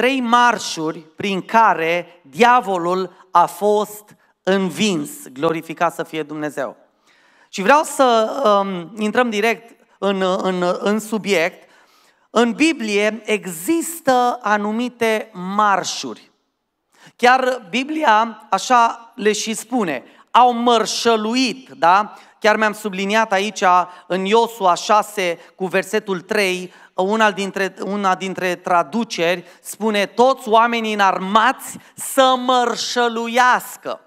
trei marșuri prin care diavolul a fost învins, glorificat să fie Dumnezeu. Și vreau să um, intrăm direct în, în, în subiect. În Biblie există anumite marșuri. Chiar Biblia așa le și spune au mărșăluit, da? Chiar mi-am subliniat aici în Iosua 6 cu versetul 3, una dintre, una dintre traduceri spune toți oamenii înarmați să mărșăluiască.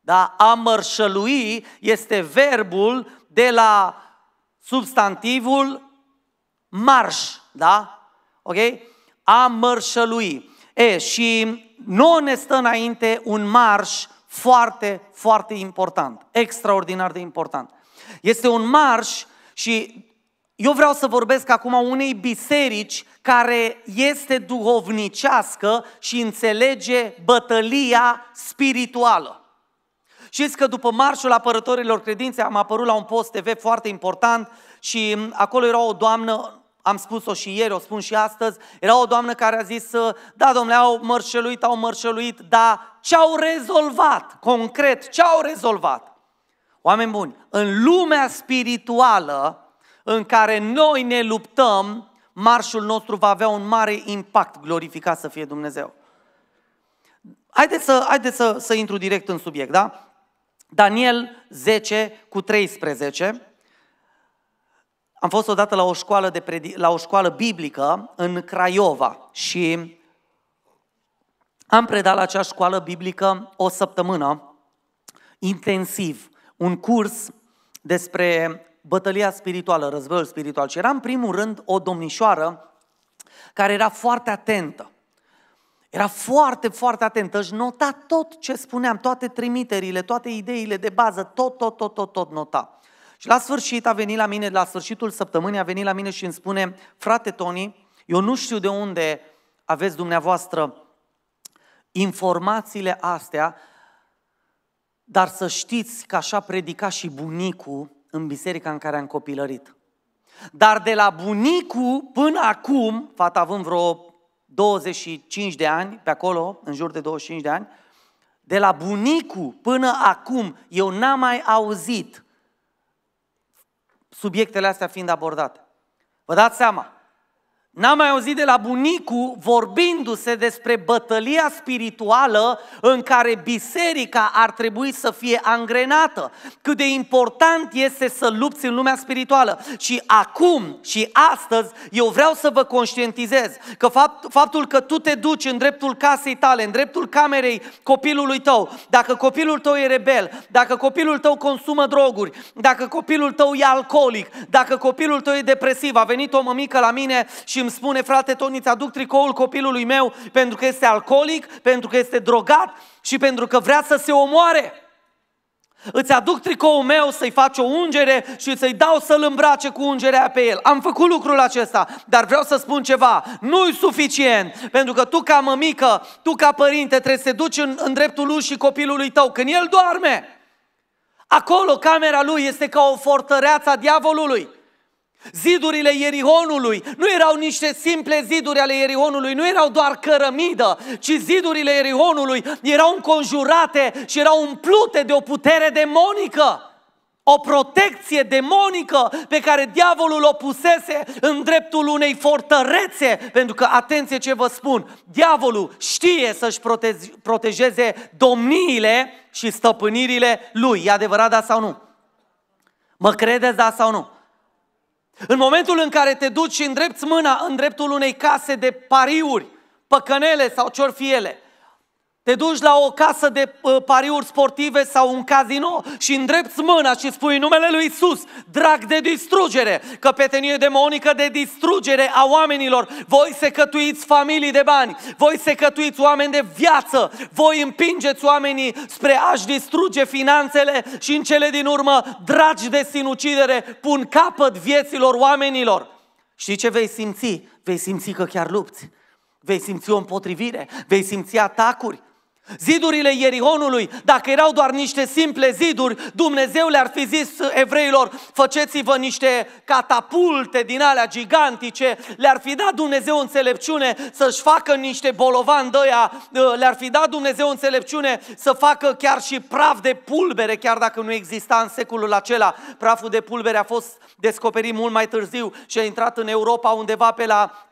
Da? A mărșălui este verbul de la substantivul marș, da? Ok? A mărșălui. E, și nouă ne stă înainte un marș foarte, foarte important. Extraordinar de important. Este un marș și eu vreau să vorbesc acum unei biserici care este duhovnicească și înțelege bătălia spirituală. Știți că după marșul apărătorilor credinței am apărut la un post TV foarte important și acolo era o doamnă am spus-o și ieri, o spun și astăzi, era o doamnă care a zis, uh, da, domnule, au mărșeluit, au mărșeluit, dar ce au rezolvat, concret, ce au rezolvat? Oameni buni, în lumea spirituală în care noi ne luptăm, marșul nostru va avea un mare impact, glorificat să fie Dumnezeu. Haideți să, haideți să, să intru direct în subiect, da? Daniel 10 cu 13. Am fost odată la o școală, de predi- la o școală biblică în Craiova și am predat la acea școală biblică o săptămână intensiv, un curs despre bătălia spirituală, războiul spiritual. Și era în primul rând o domnișoară care era foarte atentă. Era foarte, foarte atentă, își nota tot ce spuneam, toate trimiterile, toate ideile de bază, tot, tot, tot, tot, tot nota. Și la sfârșit a venit la mine, la sfârșitul săptămânii a venit la mine și îmi spune, frate Tony, eu nu știu de unde aveți dumneavoastră informațiile astea, dar să știți că așa predica și bunicul în biserica în care am copilărit. Dar de la bunicul până acum, fata având vreo 25 de ani, pe acolo, în jur de 25 de ani, de la bunicul până acum eu n-am mai auzit subiectele astea fiind abordate. Vă dați seama, N-am mai auzit de la bunicu vorbindu-se despre bătălia spirituală în care biserica ar trebui să fie angrenată. Cât de important este să lupți în lumea spirituală. Și acum și astăzi eu vreau să vă conștientizez că fapt, faptul că tu te duci în dreptul casei tale, în dreptul camerei copilului tău, dacă copilul tău e rebel, dacă copilul tău consumă droguri, dacă copilul tău e alcoolic, dacă copilul tău e depresiv, a venit o mămică la mine și îmi spune, frate Toni, aduc tricoul copilului meu pentru că este alcoolic, pentru că este drogat și pentru că vrea să se omoare. Îți aduc tricoul meu să-i faci o ungere și să-i dau să-l îmbrace cu ungerea pe el. Am făcut lucrul acesta, dar vreau să spun ceva. Nu-i suficient, pentru că tu ca mămică, tu ca părinte trebuie să te duci în, în dreptul lui și copilului tău, când el doarme. Acolo camera lui este ca o fortăreață a diavolului. Zidurile Ierihonului nu erau niște simple ziduri ale Ierihonului, nu erau doar cărămidă, ci zidurile Ierihonului erau înconjurate și erau umplute de o putere demonică. O protecție demonică pe care diavolul o pusese în dreptul unei fortărețe. Pentru că, atenție ce vă spun, diavolul știe să-și protejeze domniile și stăpânirile lui. E adevărat, da sau nu? Mă credeți, da sau nu? În momentul în care te duci și îndrepți mâna în dreptul unei case de pariuri, păcănele sau ce fi ele, te duci la o casă de pariuri sportive sau un casino și îndrepți mâna și spui numele lui Isus, drag de distrugere, căpetenie demonică de distrugere a oamenilor. Voi secătuiți familii de bani, voi secătuiți oameni de viață, voi împingeți oamenii spre a-și distruge finanțele și în cele din urmă, dragi de sinucidere, pun capăt vieților oamenilor. Și ce vei simți? Vei simți că chiar lupți. Vei simți o împotrivire, vei simți atacuri, Zidurile Ierihonului, dacă erau doar niște simple ziduri, Dumnezeu le-ar fi zis evreilor, făceți-vă niște catapulte din alea gigantice, le-ar fi dat Dumnezeu înțelepciune să-și facă niște bolovan dăia, ă, le-ar fi dat Dumnezeu înțelepciune să facă chiar și praf de pulbere, chiar dacă nu exista în secolul acela. Praful de pulbere a fost descoperit mult mai târziu și a intrat în Europa undeva pe la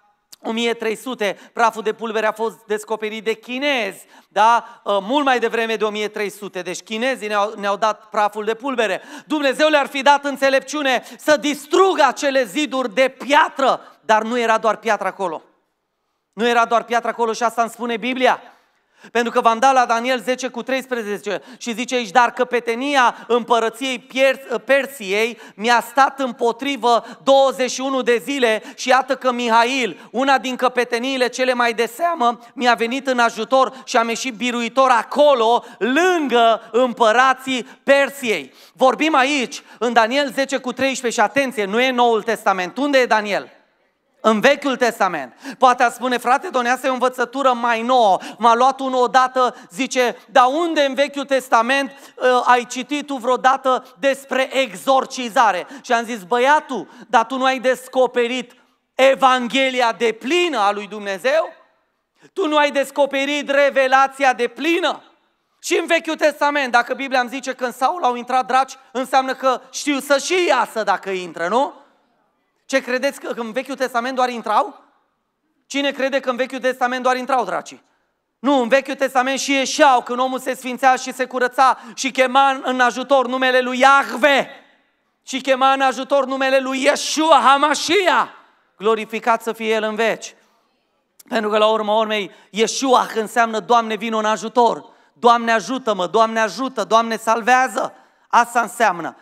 1300, praful de pulbere a fost descoperit de chinezi, da? Uh, mult mai devreme de 1300, deci chinezii ne-au, ne-au dat praful de pulbere. Dumnezeu le-ar fi dat înțelepciune să distrugă acele ziduri de piatră, dar nu era doar piatră acolo. Nu era doar piatră acolo și asta îmi spune Biblia. Pentru că v-am dat la Daniel 10 cu 13 și zice aici, dar căpetenia împărăției Persiei mi-a stat împotrivă 21 de zile și iată că Mihail, una din căpeteniile cele mai de seamă, mi-a venit în ajutor și am ieșit biruitor acolo, lângă împărații Persiei. Vorbim aici, în Daniel 10 cu 13 și atenție, nu e Noul Testament. Unde e Daniel? în Vechiul Testament. Poate a spune, frate, doamne, asta e o învățătură mai nouă. M-a luat unul odată, zice, dar unde în Vechiul Testament uh, ai citit tu vreodată despre exorcizare? Și am zis, băiatul, dar tu nu ai descoperit Evanghelia de plină a lui Dumnezeu? Tu nu ai descoperit revelația de plină? Și în Vechiul Testament, dacă Biblia îmi zice că în Saul au intrat draci, înseamnă că știu să și iasă dacă intră, nu? Ce credeți că în Vechiul Testament doar intrau? Cine crede că în Vechiul Testament doar intrau dracii? Nu, în Vechiul Testament și ieșeau când omul se sfințea și se curăța și chema în ajutor numele lui Iahve și chema în ajutor numele lui Yeshua Hamashia. Glorificat să fie El în veci. Pentru că la urma urmei Yeshua înseamnă Doamne vin în ajutor. Doamne ajută-mă, Doamne ajută, Doamne salvează. Asta înseamnă.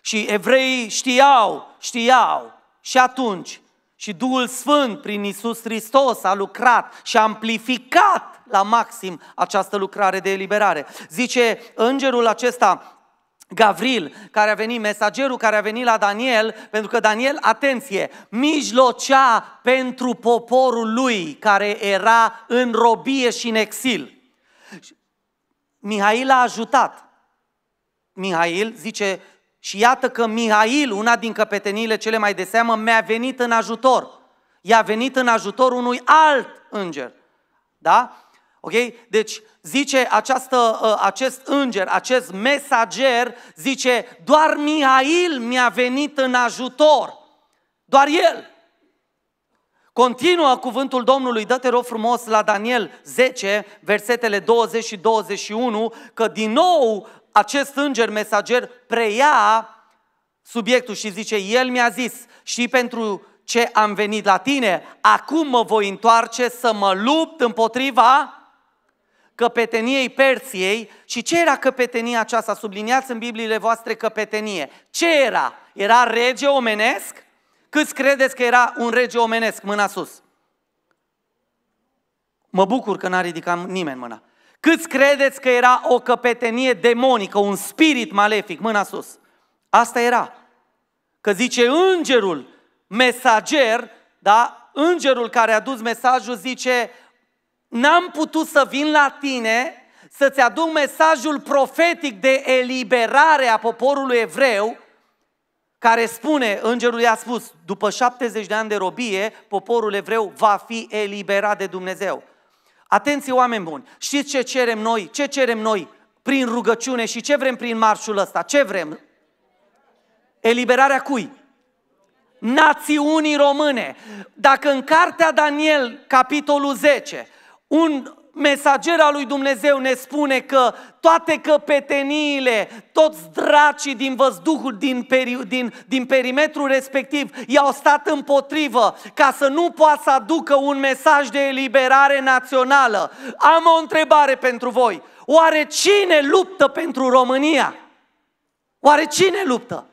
Și evreii știau, știau și atunci, și Duhul Sfânt prin Isus Hristos a lucrat și a amplificat la maxim această lucrare de eliberare. Zice îngerul acesta, Gavril, care a venit, mesagerul care a venit la Daniel, pentru că Daniel, atenție, mijlocea pentru poporul lui care era în robie și în exil. Mihail a ajutat. Mihail, zice și iată că Mihail, una din căpeteniile cele mai de seamă, mi-a venit în ajutor. I-a venit în ajutor unui alt înger. Da? Ok? Deci zice această, ă, acest înger, acest mesager, zice, doar Mihail mi-a venit în ajutor. Doar el. Continuă cuvântul Domnului, dă-te rog frumos la Daniel 10, versetele 20 și 21, că din nou acest înger mesager preia subiectul și zice, El mi-a zis și pentru ce am venit la tine, acum mă voi întoarce să mă lupt împotriva căpeteniei Persiei. Și ce era căpetenia aceasta? Subliniați în Bibliile voastre căpetenie. Ce era? Era rege omenesc? Câți credeți că era un rege omenesc? Mâna sus. Mă bucur că n-a ridicat nimeni mâna. Câți credeți că era o căpetenie demonică, un spirit malefic, mâna sus? Asta era. Că zice îngerul mesager, da? Îngerul care a dus mesajul zice, n-am putut să vin la tine să-ți aduc mesajul profetic de eliberare a poporului evreu, care spune, îngerul i-a spus, după 70 de ani de robie, poporul evreu va fi eliberat de Dumnezeu. Atenție, oameni buni! Știți ce cerem noi? Ce cerem noi prin rugăciune și ce vrem prin marșul ăsta? Ce vrem? Eliberarea cui? Națiunii române. Dacă în cartea Daniel, capitolul 10, un Mesagera lui Dumnezeu ne spune că toate căpeteniile, toți dracii din văzduhul, din, peri, din, din perimetrul respectiv, i-au stat împotrivă ca să nu poată să aducă un mesaj de eliberare națională. Am o întrebare pentru voi. Oare cine luptă pentru România? Oare cine luptă?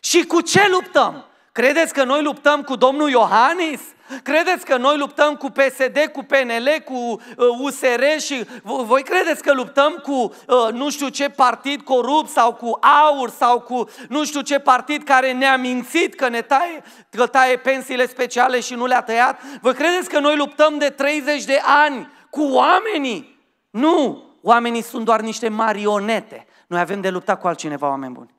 Și cu ce luptăm? Credeți că noi luptăm cu domnul Iohannis? Credeți că noi luptăm cu PSD, cu PNL, cu USR uh, și voi credeți că luptăm cu uh, nu știu ce partid corupt sau cu AUR sau cu nu știu ce partid care ne-a mințit că ne taie, că taie pensiile speciale și nu le-a tăiat? Vă credeți că noi luptăm de 30 de ani cu oamenii? Nu! Oamenii sunt doar niște marionete. Noi avem de luptat cu altcineva, oameni buni.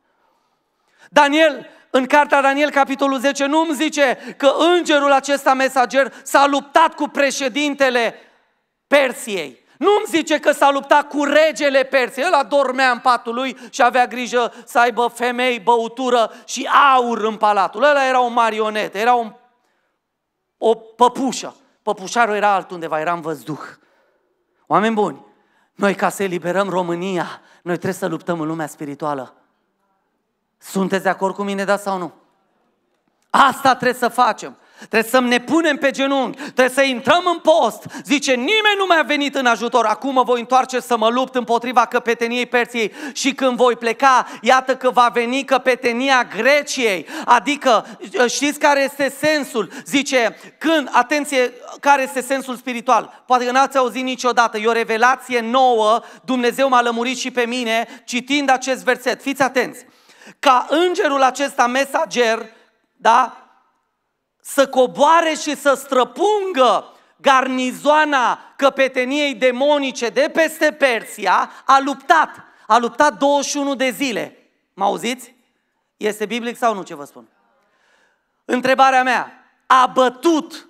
Daniel în cartea Daniel, capitolul 10, nu îmi zice că îngerul acesta mesager s-a luptat cu președintele Persiei. Nu îmi zice că s-a luptat cu regele Persiei. El dormea în patul lui și avea grijă să aibă femei, băutură și aur în palatul. Ăla era o marionetă, era un, o păpușă. Păpușarul era altundeva, era în văzduh. Oameni buni, noi ca să eliberăm România, noi trebuie să luptăm în lumea spirituală. Sunteți de acord cu mine, da sau nu? Asta trebuie să facem. Trebuie să ne punem pe genunchi, trebuie să intrăm în post. Zice, nimeni nu mi-a venit în ajutor, acum mă voi întoarce să mă lupt împotriva căpeteniei Persiei și când voi pleca, iată că va veni căpetenia Greciei. Adică, știți care este sensul? Zice, când, atenție, care este sensul spiritual? Poate că n-ați auzit niciodată, e o revelație nouă, Dumnezeu m-a lămurit și pe mine citind acest verset. Fiți atenți! ca îngerul acesta mesager, da, să coboare și să străpungă garnizoana căpeteniei demonice de peste Persia, a luptat. A luptat 21 de zile. Mă auziți? Este biblic sau nu ce vă spun? Întrebarea mea. A bătut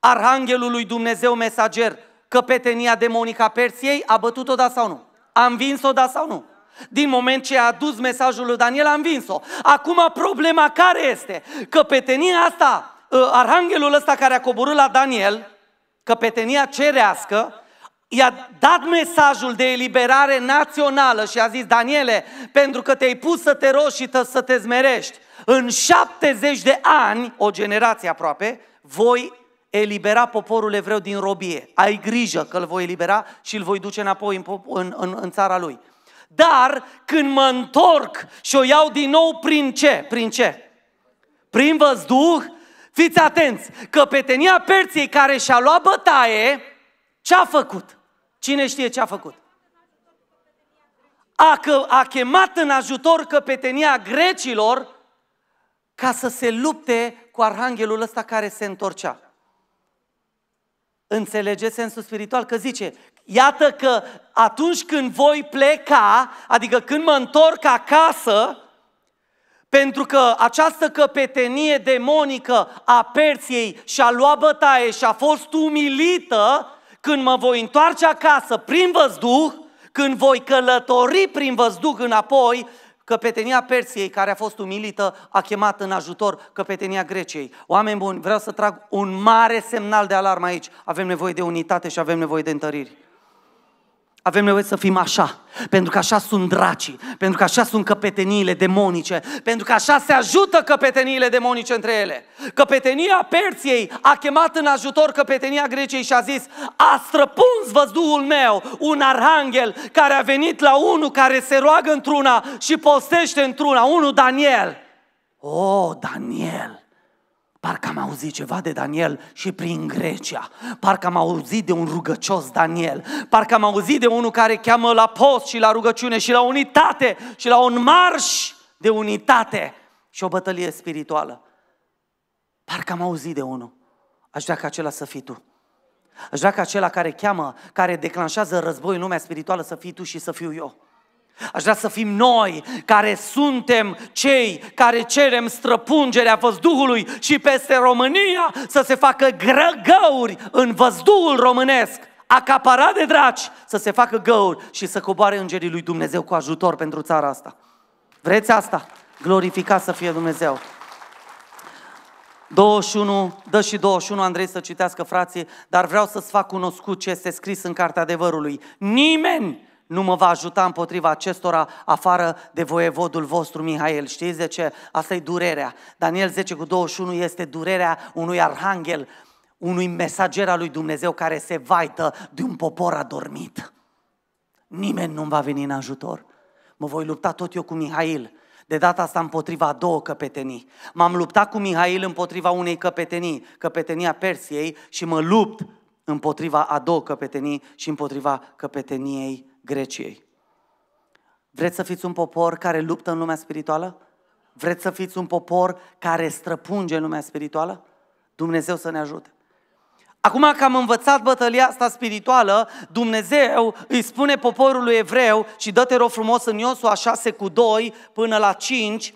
Arhanghelul lui Dumnezeu mesager căpetenia demonică a Persiei? A bătut-o, da sau nu? A învins-o, da sau nu? Din moment ce a adus mesajul lui Daniel, a învins-o. Acum problema care este? Căpetenia asta, ă, arhanghelul ăsta care a coborât la Daniel, căpetenia cerească, i-a dat mesajul de eliberare națională și a zis, Daniele, pentru că te-ai pus să te rogi și să te zmerești, în 70 de ani, o generație aproape, voi elibera poporul evreu din robie. Ai grijă că îl voi elibera și îl voi duce înapoi în, în, în, în țara lui. Dar când mă întorc și o iau din nou prin ce? Prin ce? Prin văzduh? Fiți atenți, căpetenia Perției care și-a luat bătaie, ce-a făcut? Cine știe ce-a făcut? A, că, a chemat în ajutor căpetenia grecilor ca să se lupte cu arhanghelul ăsta care se întorcea. Înțelege sensul spiritual că zice Iată că atunci când voi pleca, adică când mă întorc acasă, pentru că această căpetenie demonică a Persiei și-a luat bătaie și a fost umilită, când mă voi întoarce acasă prin văzduh, când voi călători prin văzduh înapoi, căpetenia Persiei, care a fost umilită, a chemat în ajutor căpetenia Greciei. Oameni buni, vreau să trag un mare semnal de alarmă aici. Avem nevoie de unitate și avem nevoie de întăriri. Avem nevoie să fim așa, pentru că așa sunt dracii, pentru că așa sunt căpeteniile demonice, pentru că așa se ajută căpeteniile demonice între ele. Căpetenia Persiei a chemat în ajutor căpetenia Greciei și a zis a străpuns văzduhul meu un arhanghel care a venit la unul care se roagă într-una și postește într-una, unul Daniel. O, oh, Daniel! Parcă am auzit ceva de Daniel și prin Grecia. Parcă am auzit de un rugăcios Daniel. Parcă am auzit de unul care cheamă la post și la rugăciune și la unitate și la un marș de unitate și o bătălie spirituală. Parcă am auzit de unul. Aș vrea ca acela să fii tu. Aș vrea ca acela care cheamă, care declanșează război în lumea spirituală să fii tu și să fiu eu. Aș vrea să fim noi care suntem cei care cerem străpungerea văzduhului și peste România să se facă grăgăuri în văzduhul românesc, acaparat de draci, să se facă găuri și să coboare îngerii lui Dumnezeu cu ajutor pentru țara asta. Vreți asta? Glorificat să fie Dumnezeu! 21, dă și 21 Andrei să citească frații, dar vreau să-ți fac cunoscut ce este scris în Cartea Adevărului. Nimeni nu mă va ajuta împotriva acestora afară de voievodul vostru Mihail. Știți de ce? Asta e durerea. Daniel 10 cu 21 este durerea unui arhanghel, unui mesager al lui Dumnezeu care se vaită de un popor adormit. Nimeni nu va veni în ajutor. Mă voi lupta tot eu cu Mihail. De data asta împotriva a două căpetenii. M-am luptat cu Mihail împotriva unei căpetenii, căpetenia Persiei, și mă lupt împotriva a două căpetenii și împotriva căpeteniei Greciei. Vreți să fiți un popor care luptă în lumea spirituală? Vreți să fiți un popor care străpunge în lumea spirituală? Dumnezeu să ne ajute. Acum că am învățat bătălia asta spirituală, Dumnezeu îi spune poporului evreu și dă-te rog frumos în Iosua 6 cu 2 până la 5,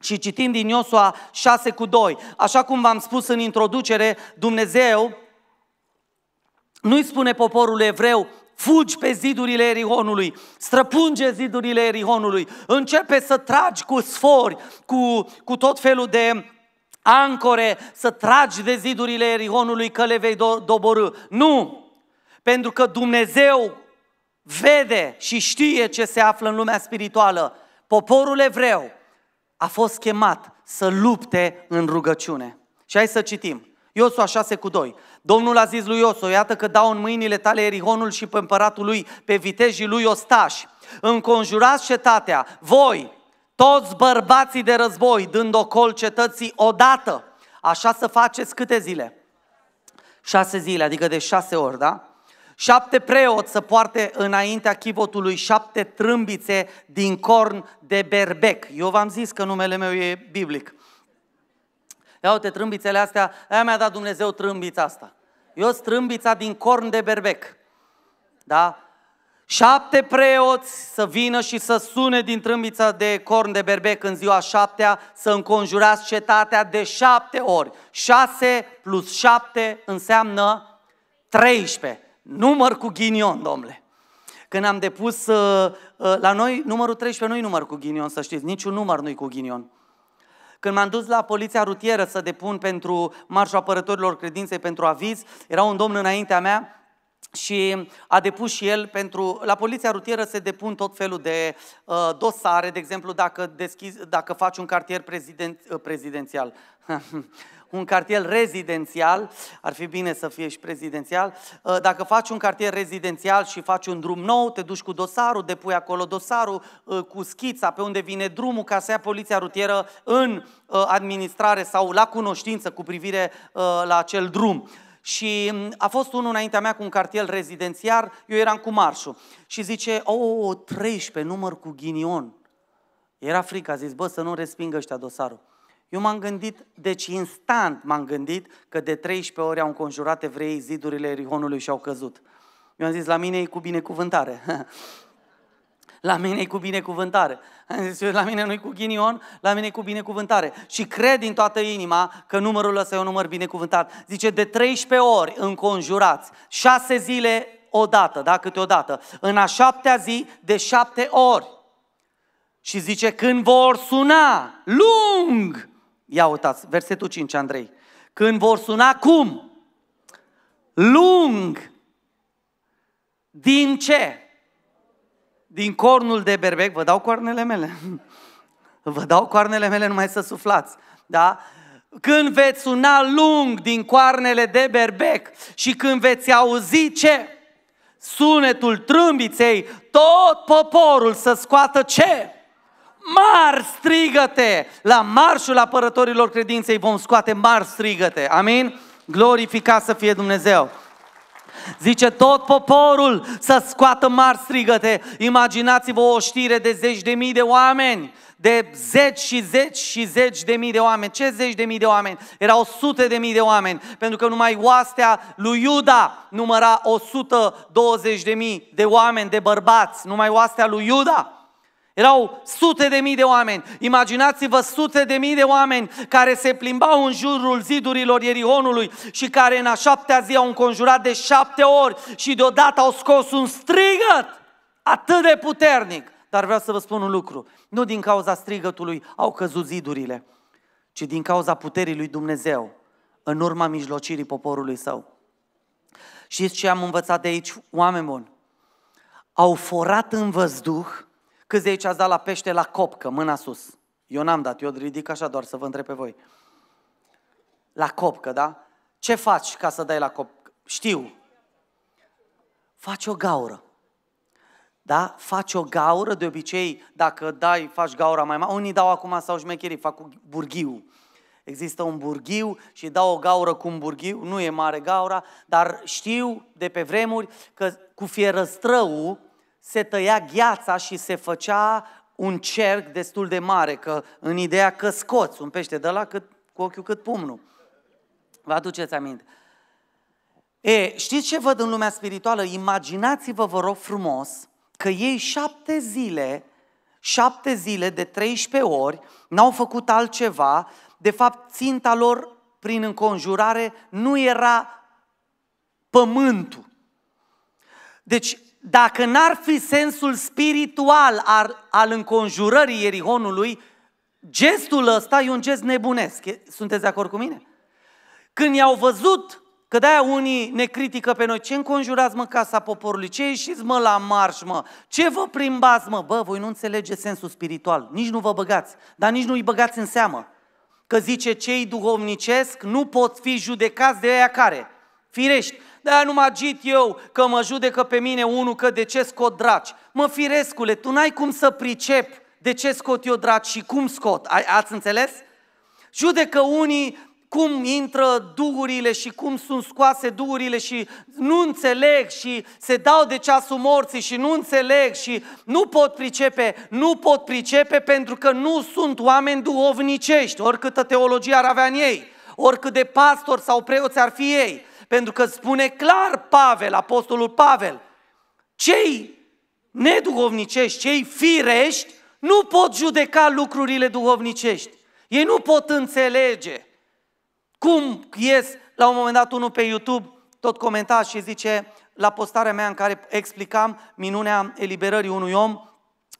și citim din Iosua 6 cu 2. Așa cum v-am spus în introducere, Dumnezeu nu-i spune poporul evreu, fugi pe zidurile Erihonului, străpunge zidurile Erihonului, începe să tragi cu sfori, cu, cu tot felul de ancore, să tragi de zidurile Erihonului că le vei do- doborâ. Nu! Pentru că Dumnezeu vede și știe ce se află în lumea spirituală. Poporul evreu a fost chemat să lupte în rugăciune. Și hai să citim. Iosua 6 cu 2. Domnul a zis lui Iosua, iată că dau în mâinile tale Erihonul și pe împăratul lui, pe vitejii lui Ostaș. Înconjurați cetatea, voi, toți bărbații de război, dând ocol cetății odată. Așa să faceți câte zile? Șase zile, adică de șase ori, da? Șapte preoți să poarte înaintea chivotului șapte trâmbițe din corn de berbec. Eu v-am zis că numele meu e biblic. Ia uite trâmbițele astea, aia mi-a dat Dumnezeu trâmbița asta. Eu trâmbița din corn de berbec. Da? Șapte preoți să vină și să sune din trâmbița de corn de berbec în ziua șaptea, să înconjurați cetatea de șapte ori. Șase plus șapte înseamnă 13. Număr cu ghinion, domnule. Când am depus uh, uh, la noi, numărul 13 nu-i număr cu ghinion, să știți, niciun număr nu-i cu ghinion. Când m-am dus la poliția rutieră să depun pentru marșul apărătorilor credinței pentru aviz, era un domn înaintea mea și a depus și el pentru... La poliția rutieră se depun tot felul de uh, dosare, de exemplu, dacă, deschizi, dacă faci un cartier preziden, uh, prezidențial. un cartier rezidențial, ar fi bine să fie și prezidențial, uh, dacă faci un cartier rezidențial și faci un drum nou, te duci cu dosarul, depui acolo dosarul uh, cu schița pe unde vine drumul ca să ia poliția rutieră în uh, administrare sau la cunoștință cu privire la acel drum. Și mm, a fost unul înaintea mea cu un cartier rezidențial, eu eram cu marșul. Și zice, o, oh, 13, număr cu ghinion. Era frică, a zis, bă, să nu respingă ăștia dosarul. Eu m-am gândit, deci instant m-am gândit că de 13 ori au înconjurat evreii zidurile Rihonului și au căzut. Eu am zis, la mine e cu binecuvântare. la mine e cu binecuvântare. Am zis, la mine nu e cu ghinion, la mine e cu binecuvântare. Și cred din toată inima că numărul ăsta e un număr binecuvântat. Zice, de 13 ori înconjurați, 6 zile odată, da, câteodată, în a șaptea zi de șapte ori. Și zice, când vor suna lung Ia uitați, versetul 5, Andrei. Când vor suna cum? Lung. Din ce? Din cornul de berbec, vă dau coarnele mele. Vă dau coarnele mele numai să suflați. Da? Când veți suna lung din coarnele de berbec și când veți auzi ce? Sunetul trâmbiței, tot poporul să scoată ce? Mar strigăte! La marșul apărătorilor credinței vom scoate mar strigăte. Amin? Glorificat să fie Dumnezeu! Zice tot poporul să scoată mari strigăte. Imaginați-vă o știre de zeci de mii de oameni, de zeci și zeci și zeci de mii de oameni. Ce zeci de mii de oameni? Erau sute de mii de oameni, pentru că numai oastea lui Iuda număra 120 de mii de oameni, de bărbați, numai oastea lui Iuda. Erau sute de mii de oameni. Imaginați-vă sute de mii de oameni care se plimbau în jurul zidurilor Ierihonului și care în a șaptea zi au înconjurat de șapte ori și deodată au scos un strigăt atât de puternic. Dar vreau să vă spun un lucru. Nu din cauza strigătului au căzut zidurile, ci din cauza puterii lui Dumnezeu în urma mijlocirii poporului său. Știți ce am învățat de aici, oameni buni? Au forat în văzduh Câți de aici ați dat la pește la copcă, mâna sus? Eu n-am dat, eu ridic așa doar să vă întreb pe voi. La copcă, da? Ce faci ca să dai la copcă? Știu. Faci o gaură. Da? Faci o gaură, de obicei, dacă dai, faci gaura mai mare. Unii dau acum sau șmecherii, fac cu burghiu. Există un burghiu și dau o gaură cu un burghiu, nu e mare gaura, dar știu de pe vremuri că cu fierăstrăul, se tăia gheața și se făcea un cerc destul de mare, că în ideea că scoți un pește de la cât, cu ochiul cât pumnul. Vă aduceți aminte? E, știți ce văd în lumea spirituală? Imaginați-vă, vă rog frumos, că ei șapte zile, șapte zile de 13 ori, n-au făcut altceva, de fapt ținta lor prin înconjurare nu era pământul. Deci dacă n-ar fi sensul spiritual al, al înconjurării Ierihonului, gestul ăsta e un gest nebunesc. Sunteți de acord cu mine? Când i-au văzut, că de-aia unii ne critică pe noi, ce înconjurați mă casa poporului, ce ieșiți mă la marș mă, ce vă plimbați mă, bă, voi nu înțelegeți sensul spiritual, nici nu vă băgați, dar nici nu îi băgați în seamă. Că zice cei duhovnicesc nu pot fi judecați de aia care? Firești, de nu mă agit eu că mă judecă pe mine unul că de ce scot draci. Mă, firescule, tu n-ai cum să pricep de ce scot eu draci și cum scot. Ai ați înțeles? Judecă unii cum intră duhurile și cum sunt scoase duhurile și nu înțeleg și se dau de ceasul morții și nu înțeleg și nu pot pricepe, nu pot pricepe pentru că nu sunt oameni duhovnicești, oricâtă teologie ar avea în ei, oricât de pastor sau preoți ar fi ei. Pentru că spune clar Pavel, apostolul Pavel, cei neduhovnicești, cei firești, nu pot judeca lucrurile duhovnicești. Ei nu pot înțelege cum ies la un moment dat unul pe YouTube, tot comenta și zice la postarea mea în care explicam minunea eliberării unui om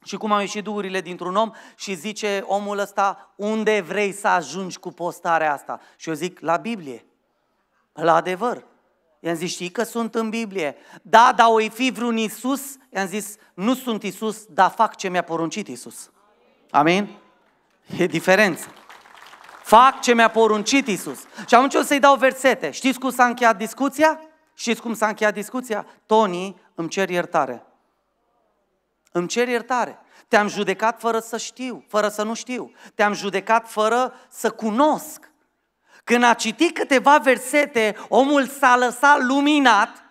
și cum au ieșit duhurile dintr-un om și zice omul ăsta, unde vrei să ajungi cu postarea asta? Și eu zic, la Biblie la adevăr. I-am zis, știi că sunt în Biblie? Da, dar o fi vreun Iisus. I-am zis, nu sunt Iisus, dar fac ce mi-a poruncit Iisus. Amin? E diferență. Fac ce mi-a poruncit Iisus. Și atunci o să-i dau versete. Știți cum s-a încheiat discuția? Știți cum s-a încheiat discuția? Tony, îmi cer iertare. Îmi cer iertare. Te-am judecat fără să știu, fără să nu știu. Te-am judecat fără să cunosc. Când a citit câteva versete, omul s-a lăsat luminat,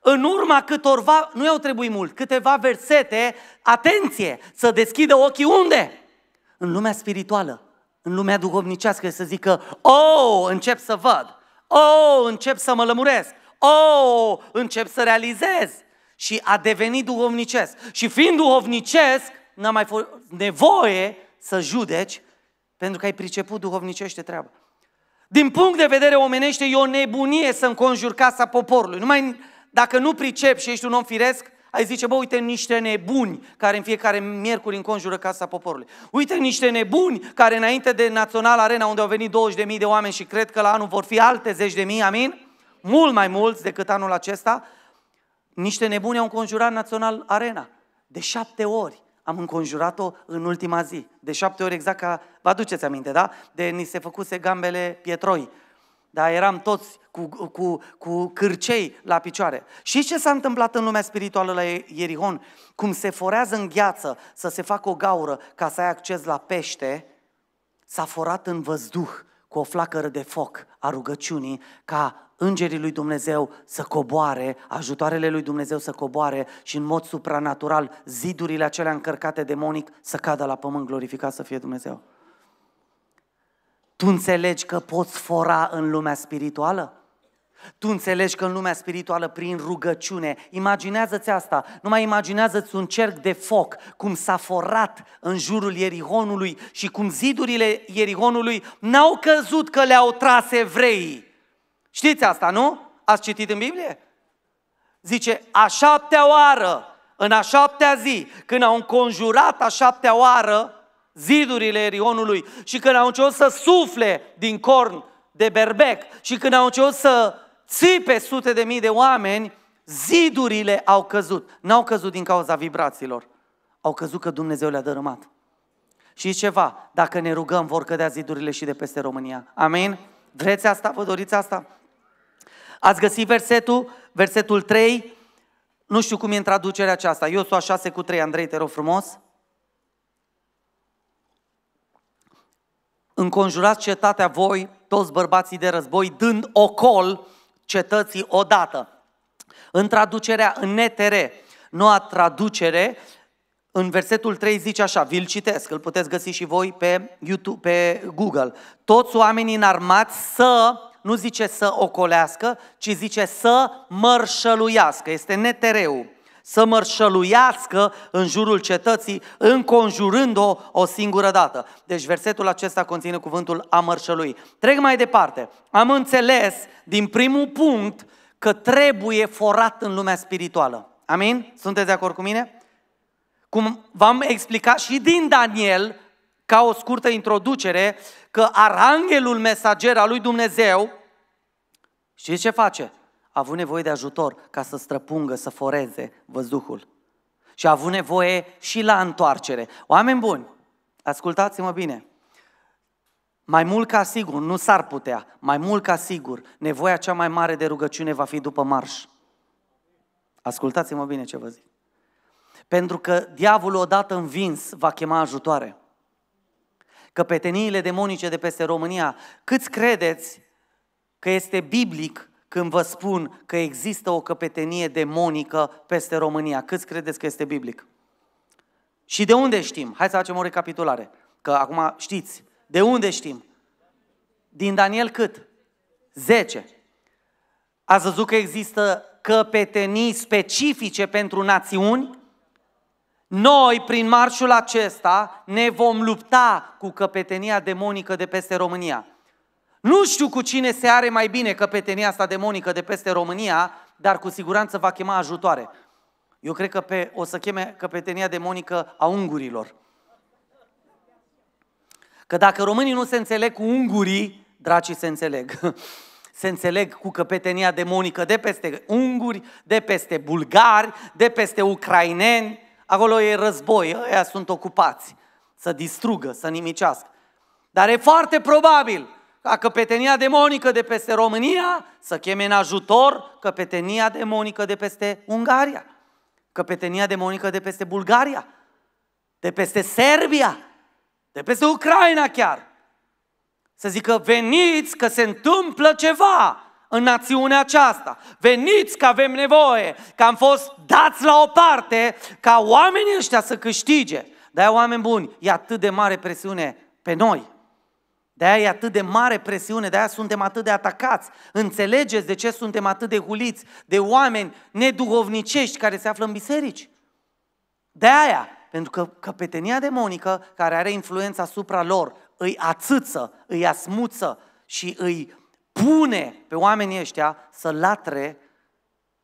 în urma câtorva, nu i-au trebuit mult, câteva versete, atenție, să deschidă ochii unde? În lumea spirituală, în lumea duhovnicească, să zică, oh, încep să văd, oh, încep să mă lămuresc, oh, încep să realizez. Și a devenit duhovnicesc. Și fiind duhovnicesc, n-a mai fost nevoie să judeci, pentru că ai priceput duhovnicește treaba. Din punct de vedere omenește, e o nebunie să înconjuri casa poporului. Numai dacă nu pricep și ești un om firesc, ai zice, bă, uite niște nebuni care în fiecare miercuri înconjură casa poporului. Uite niște nebuni care înainte de Național Arena, unde au venit 20.000 de oameni și cred că la anul vor fi alte zeci de mii, amin? Mult mai mulți decât anul acesta. Niște nebuni au înconjurat Național Arena de șapte ori am înconjurat-o în ultima zi. De șapte ori exact ca, vă aduceți aminte, da? De ni se făcuse gambele pietroi. Dar eram toți cu, cu, cu cârcei la picioare. Și ce s-a întâmplat în lumea spirituală la Ierihon? Cum se forează în gheață să se facă o gaură ca să ai acces la pește, s-a forat în văzduh cu o flacără de foc a rugăciunii ca îngerii lui Dumnezeu să coboare, ajutoarele lui Dumnezeu să coboare și în mod supranatural zidurile acelea încărcate demonic să cadă la pământ, glorificat să fie Dumnezeu. Tu înțelegi că poți fora în lumea spirituală? Tu înțelegi că în lumea spirituală, prin rugăciune, imaginează-ți asta, numai imaginează-ți un cerc de foc, cum s-a forat în jurul Ierihonului și cum zidurile Ierihonului n-au căzut că le-au tras evreii. Știți asta, nu? Ați citit în Biblie? Zice, a șaptea oară, în a șaptea zi, când au înconjurat a șaptea oară zidurile Ierihonului și când au început să sufle din corn de berbec și când au început să țipe sute de mii de oameni, zidurile au căzut. N-au căzut din cauza vibrațiilor. Au căzut că Dumnezeu le-a dărâmat. Și ceva, dacă ne rugăm, vor cădea zidurile și de peste România. Amin? Vreți asta? Vă doriți asta? Ați găsit versetul? Versetul 3? Nu știu cum e în traducerea aceasta. Eu sunt 6 cu 3, Andrei, te rog frumos. Înconjurați cetatea voi, toți bărbații de război, dând ocol cetății odată. În traducerea, în NTR, noua traducere, în versetul 3 zice așa, vi-l citesc, îl puteți găsi și voi pe, YouTube, pe Google. Toți oamenii înarmați să, nu zice să ocolească, ci zice să mărșăluiască, este netereu să mărșăluiască în jurul cetății, înconjurând-o o singură dată. Deci versetul acesta conține cuvântul a mărșălui. Trec mai departe. Am înțeles din primul punct că trebuie forat în lumea spirituală. Amin? Sunteți de acord cu mine? Cum v-am explicat și din Daniel, ca o scurtă introducere, că Arangelul mesager al lui Dumnezeu, știți ce face? a avut nevoie de ajutor ca să străpungă, să foreze văzduhul. Și a avut nevoie și la întoarcere. Oameni buni, ascultați-mă bine. Mai mult ca sigur, nu s-ar putea, mai mult ca sigur, nevoia cea mai mare de rugăciune va fi după marș. Ascultați-mă bine ce vă zic. Pentru că diavolul odată învins va chema ajutoare. Căpeteniile demonice de peste România, câți credeți că este biblic când vă spun că există o căpetenie demonică peste România. Câți credeți că este biblic? Și de unde știm? Hai să facem o recapitulare, că acum știți. De unde știm? Din Daniel cât? 10. Ați văzut că există căpetenii specifice pentru națiuni? Noi, prin marșul acesta, ne vom lupta cu căpetenia demonică de peste România. Nu știu cu cine se are mai bine căpetenia asta demonică de peste România, dar cu siguranță va chema ajutoare. Eu cred că pe, o să cheme căpetenia demonică a ungurilor. Că dacă românii nu se înțeleg cu ungurii, dracii se înțeleg. Se înțeleg cu căpetenia demonică de peste unguri, de peste bulgari, de peste ucraineni. Acolo e război, ăia sunt ocupați. Să distrugă, să nimicească. Dar e foarte probabil ca căpetenia demonică de peste România să cheme în ajutor căpetenia demonică de peste Ungaria, căpetenia demonică de peste Bulgaria, de peste Serbia, de peste Ucraina chiar. Să zică, veniți că se întâmplă ceva în națiunea aceasta. Veniți că avem nevoie, că am fost dați la o parte ca oamenii ăștia să câștige. Dar oameni buni, e atât de mare presiune pe noi de-aia e atât de mare presiune, de-aia suntem atât de atacați. Înțelegeți de ce suntem atât de huliți de oameni neduhovnicești care se află în biserici? De-aia, pentru că căpetenia demonică care are influența asupra lor îi ațâță, îi asmuță și îi pune pe oamenii ăștia să latre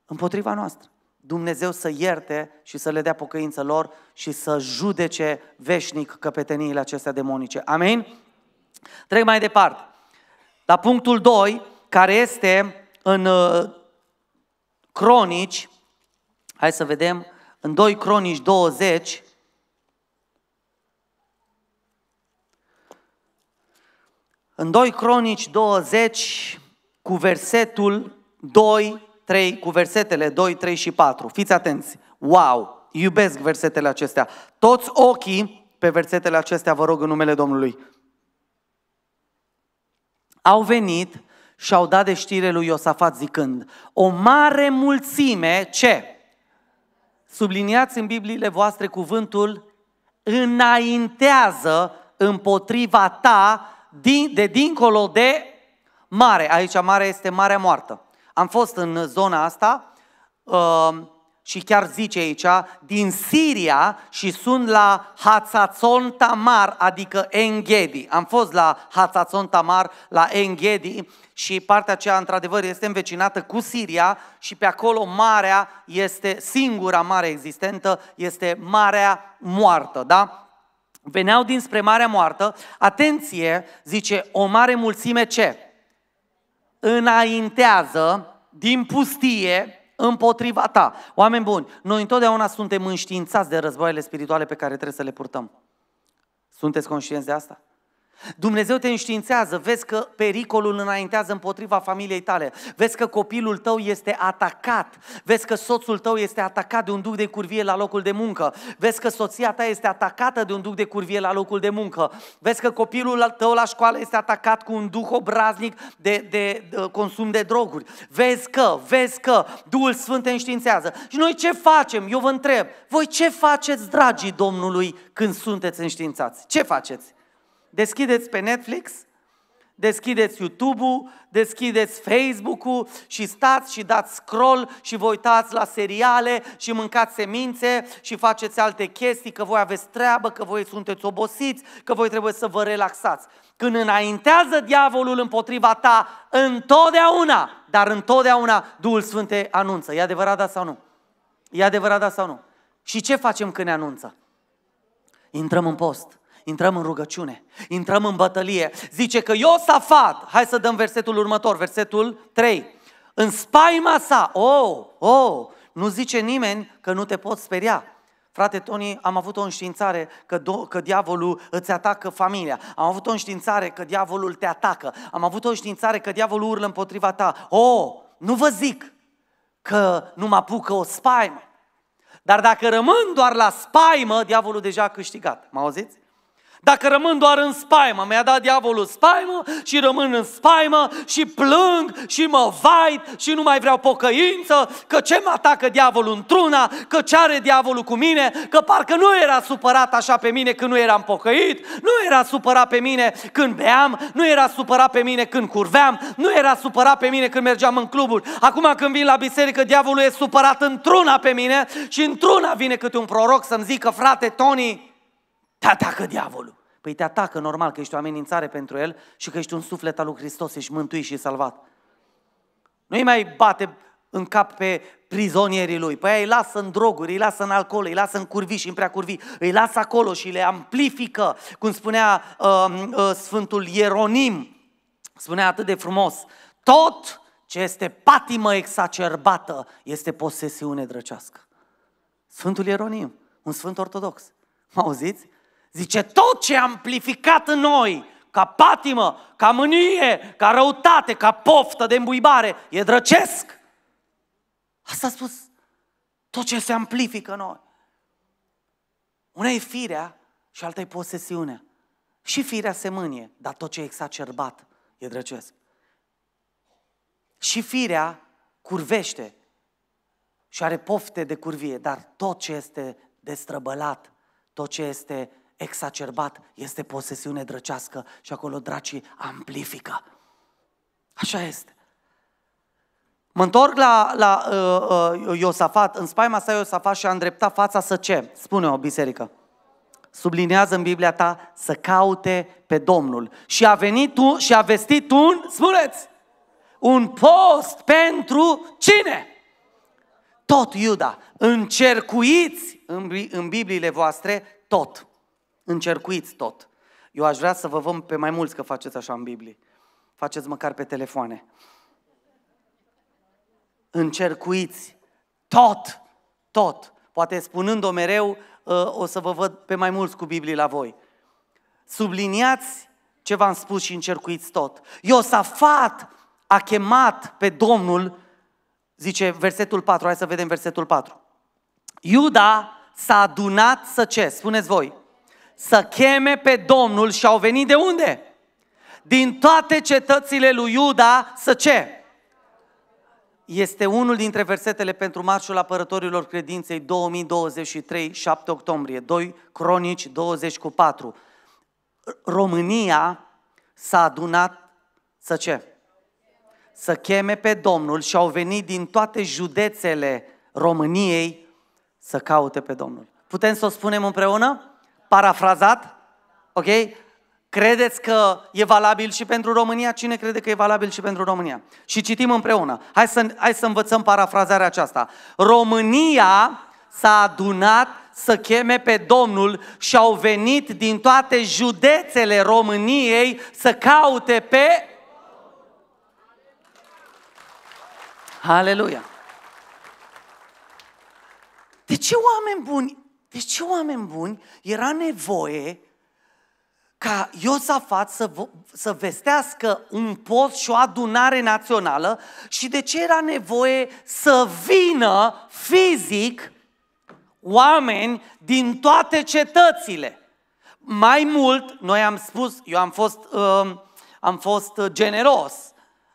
împotriva noastră. Dumnezeu să ierte și să le dea pocăință lor și să judece veșnic căpeteniile acestea demonice. Amen. Trec mai departe. La punctul 2, care este în uh, Cronici, hai să vedem, în 2 Cronici 20, În 2 Cronici 20, cu versetul 2, 3, cu versetele 2, 3 și 4. Fiți atenți! Wow! Iubesc versetele acestea. Toți ochii pe versetele acestea, vă rog, în numele Domnului au venit și au dat de știre lui Iosafat zicând, o mare mulțime, ce? Subliniați în Bibliile voastre cuvântul, înaintează împotriva ta din, de dincolo de mare. Aici mare este Marea Moartă. Am fost în zona asta, uh, și chiar zice aici, din Siria și sunt la Hatzatzon Tamar, adică Engedi. Am fost la Hatzatzon Tamar, la Engedi și partea aceea, într-adevăr, este învecinată cu Siria și pe acolo marea este, singura mare existentă, este Marea Moartă, da? Veneau dinspre Marea Moartă, atenție, zice, o mare mulțime ce? Înaintează din pustie împotriva ta. Oameni buni, noi întotdeauna suntem înștiințați de războaiele spirituale pe care trebuie să le purtăm. Sunteți conștienți de asta? Dumnezeu te înștiințează, vezi că pericolul înaintează împotriva familiei tale, vezi că copilul tău este atacat, vezi că soțul tău este atacat de un duc de curvie la locul de muncă, vezi că soția ta este atacată de un duc de curvie la locul de muncă, vezi că copilul tău la școală este atacat cu un duh obraznic de, de, de consum de droguri, vezi că, vezi că Duhul Sfânt te înștiințează. Și noi ce facem? Eu vă întreb, voi ce faceți, dragii Domnului, când sunteți înștiințați? Ce faceți? Deschideți pe Netflix, deschideți YouTube-ul, deschideți Facebook-ul și stați și dați scroll și vă uitați la seriale și mâncați semințe și faceți alte chestii, că voi aveți treabă, că voi sunteți obosiți, că voi trebuie să vă relaxați. Când înaintează diavolul împotriva ta, întotdeauna, dar întotdeauna Duhul Sfânt te anunță. E adevărat da sau nu? E adevărat da sau nu? Și ce facem când ne anunță? Intrăm în post intrăm în rugăciune, intrăm în bătălie. Zice că Iosafat, hai să dăm versetul următor, versetul 3. În spaima sa, oh, oh, nu zice nimeni că nu te poți speria. Frate Tony, am avut o înștiințare că, do- că diavolul îți atacă familia. Am avut o înștiințare că diavolul te atacă. Am avut o înștiințare că diavolul urlă împotriva ta. Oh, nu vă zic că nu mă apucă o spaimă. Dar dacă rămân doar la spaimă, diavolul deja a câștigat. Mă auziți? Dacă rămân doar în spaimă, mi-a dat diavolul spaimă și rămân în spaimă și plâng și mă vait și nu mai vreau pocăință, că ce mă atacă diavolul într-una, că ce are diavolul cu mine, că parcă nu era supărat așa pe mine când nu eram pocăit, nu era supărat pe mine când beam, nu era supărat pe mine când curveam, nu era supărat pe mine când mergeam în cluburi. Acum când vin la biserică, diavolul e supărat într-una pe mine și într-una vine câte un proroc să-mi zică, frate Tony, te atacă diavolul. Păi te atacă normal că ești o amenințare pentru el și că ești un suflet al lui Hristos, ești mântuit și salvat. Nu-i mai bate în cap pe prizonierii lui. Păi îi lasă în droguri, îi lasă în alcool, îi lasă în curvi și în prea curvi, îi lasă acolo și le amplifică, cum spunea uh, uh, Sfântul Ieronim, spunea atât de frumos, tot ce este patimă exacerbată este posesiune drăcească. Sfântul Ieronim, un sfânt ortodox. Mă auziți? Zice, tot ce amplificat în noi, ca patimă, ca mânie, ca răutate, ca poftă de îmbuibare, e drăcesc. Asta a spus tot ce se amplifică în noi. Una e firea și alta e posesiunea. Și firea se mânie, dar tot ce e exacerbat e drăcesc. Și firea curvește și are pofte de curvie, dar tot ce este destrăbălat, tot ce este exacerbat este posesiune drăcească și acolo dracii amplifică. Așa este. Mă întorc la, la uh, uh, Iosafat. În spaima sa Iosafat și-a îndreptat fața să ce? Spune o biserică. Sublinează în Biblia ta să caute pe Domnul. Și a venit tu și a vestit un, spuneți, un post pentru cine? Tot Iuda. Încercuiți în, în Bibliile voastre tot. Încercuiți tot. Eu aș vrea să vă văd pe mai mulți că faceți așa în Biblie. Faceți măcar pe telefoane. Încercuiți tot, tot. Poate spunând-o mereu, uh, o să vă văd pe mai mulți cu Biblie la voi. Subliniați ce v-am spus și încercuiți tot. Iosafat a chemat pe Domnul, zice versetul 4, hai să vedem versetul 4. Iuda s-a adunat să ce? Spuneți voi să cheme pe Domnul și au venit de unde? Din toate cetățile lui Iuda să ce? Este unul dintre versetele pentru Marșul Apărătorilor Credinței 2023, 7 octombrie, 2 Cronici 24 România s-a adunat să ce? Să cheme pe Domnul și au venit din toate județele României să caute pe Domnul. Putem să o spunem împreună? Parafrazat? Ok? Credeți că e valabil și pentru România? Cine crede că e valabil și pentru România? Și citim împreună. Hai să, hai să învățăm parafrazarea aceasta. România s-a adunat să cheme pe Domnul și au venit din toate județele României să caute pe... Aleluia! De ce oameni buni deci ce oameni buni era nevoie ca Iosafat să, să vestească un post și o adunare națională și de ce era nevoie să vină fizic oameni din toate cetățile. Mai mult, noi am spus, eu am fost, um, am fost generos.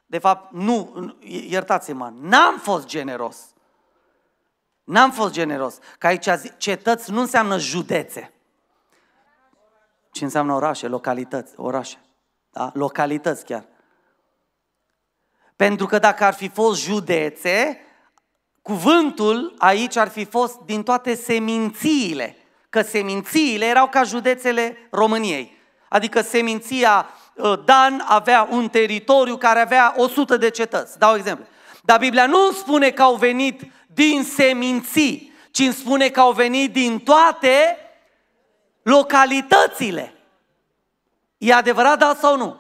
De fapt, nu, iertați-mă, n-am fost generos. N-am fost generos. Că aici cetăți nu înseamnă județe. Ce înseamnă orașe, localități, orașe. Da? Localități chiar. Pentru că dacă ar fi fost județe, cuvântul aici ar fi fost din toate semințiile. Că semințiile erau ca județele României. Adică seminția ă, Dan avea un teritoriu care avea 100 de cetăți. Dau exemplu. Dar Biblia nu spune că au venit din seminții, ci îmi spune că au venit din toate localitățile. E adevărat, da sau nu?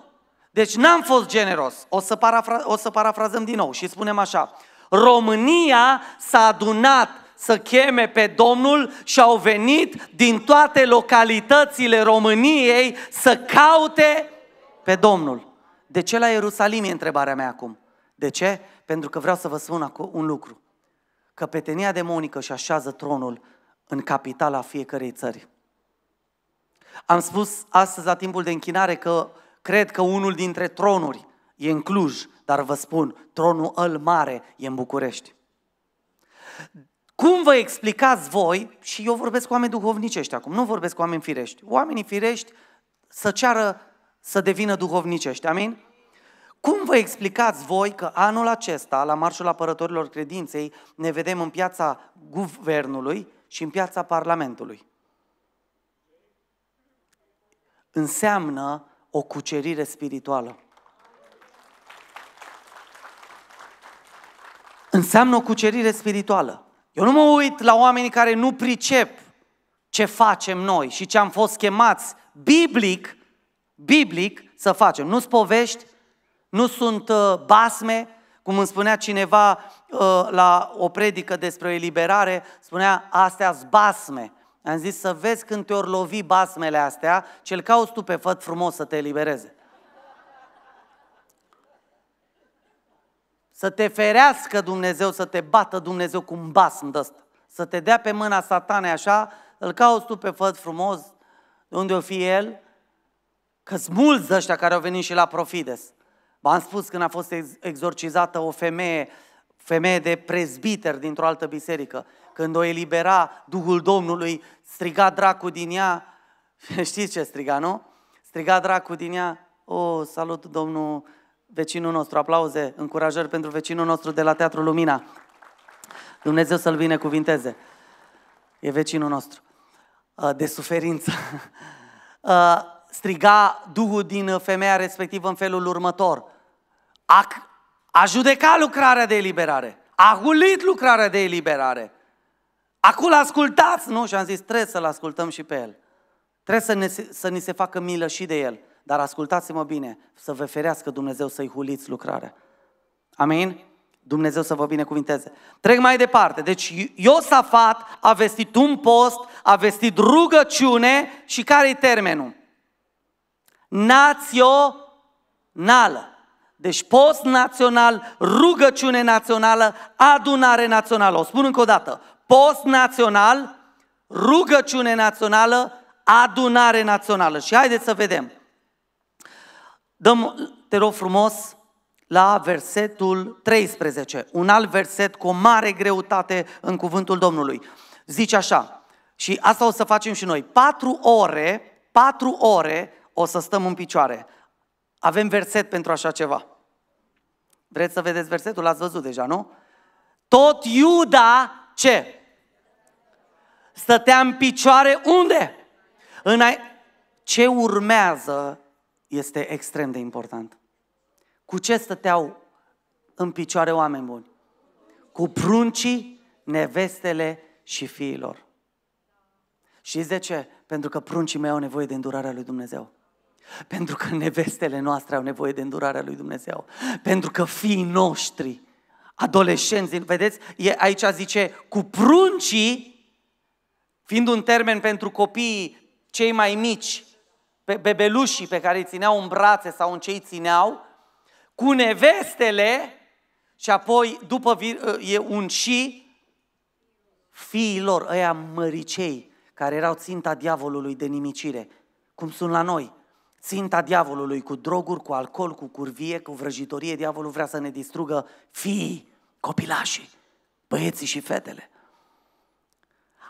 Deci n-am fost generos. O să, parafra- o să parafrazăm din nou și spunem așa. România s-a adunat să cheme pe Domnul și au venit din toate localitățile României să caute pe Domnul. De ce la Ierusalim e întrebarea mea acum? De ce? Pentru că vreau să vă spun acum un lucru căpetenia demonică și așează tronul în capitala fiecărei țări. Am spus astăzi la timpul de închinare că cred că unul dintre tronuri e în Cluj, dar vă spun, tronul îl mare e în București. Cum vă explicați voi, și eu vorbesc cu oameni duhovnicești acum, nu vorbesc cu oameni firești, oamenii firești să ceară să devină duhovnicești, amin? Cum vă explicați voi că anul acesta, la Marșul Apărătorilor Credinței, ne vedem în piața guvernului și în piața Parlamentului? Înseamnă o cucerire spirituală. Înseamnă o cucerire spirituală. Eu nu mă uit la oamenii care nu pricep ce facem noi și ce am fost chemați biblic, biblic să facem. Nu-ți povești, nu sunt uh, basme, cum îmi spunea cineva uh, la o predică despre o eliberare, spunea, astea sunt basme. Am zis să vezi când te-or lovi basmele astea, cel cauți tu pe făt frumos să te elibereze. Să te ferească Dumnezeu, să te bată Dumnezeu cu un basm de ăsta. Să te dea pe mâna satanei așa, îl cauți tu pe făt frumos, de unde o fi el, că sunt mulți ăștia care au venit și la Profides. V-am spus când a fost exorcizată o femeie, femeie de prezbiter dintr-o altă biserică. Când o elibera Duhul Domnului, striga dracu din ea, știți ce striga, nu? Striga dracu din ea, o, oh, salut domnul vecinul nostru, aplauze, încurajări pentru vecinul nostru de la Teatrul Lumina. Dumnezeu să-l binecuvinteze. E vecinul nostru. Uh, de suferință. Uh, striga Duhul din femeia respectivă în felul următor. A, a judecat lucrarea de eliberare. A hulit lucrarea de eliberare. Acum ascultați! Nu, și am zis, trebuie să-l ascultăm și pe el. Trebuie să, ne, să ni se facă milă și de el. Dar ascultați-mă bine, să vă ferească Dumnezeu să-i huliți lucrarea. Amin? Dumnezeu să vă binecuvinteze. Trec mai departe. Deci Iosafat a vestit un post, a vestit rugăciune și care-i termenul? națională. Deci post național, rugăciune națională, adunare națională. O spun încă o dată. Post național, rugăciune națională, adunare națională. Și haideți să vedem. Dăm, te rog frumos, la versetul 13. Un alt verset cu o mare greutate în cuvântul Domnului. Zice așa, și asta o să facem și noi. Patru ore, patru ore o să stăm în picioare. Avem verset pentru așa ceva. Vreți să vedeți versetul? L-ați văzut deja, nu? Tot Iuda ce? Stătea în picioare unde? În ai... Ce urmează este extrem de important. Cu ce stăteau în picioare oameni buni? Cu pruncii, nevestele și fiilor. Și de ce? Pentru că pruncii mei au nevoie de îndurarea lui Dumnezeu. Pentru că nevestele noastre au nevoie de îndurarea lui Dumnezeu. Pentru că fiii noștri, adolescenții, vedeți, e, aici zice, cu pruncii, fiind un termen pentru copiii cei mai mici, pe bebelușii pe care îi țineau în brațe sau în cei îi țineau, cu nevestele și apoi după e un și fiilor, ăia măricei, care erau ținta diavolului de nimicire, cum sunt la noi ținta diavolului cu droguri, cu alcool, cu curvie, cu vrăjitorie, diavolul vrea să ne distrugă fiii, copilașii, băieții și fetele.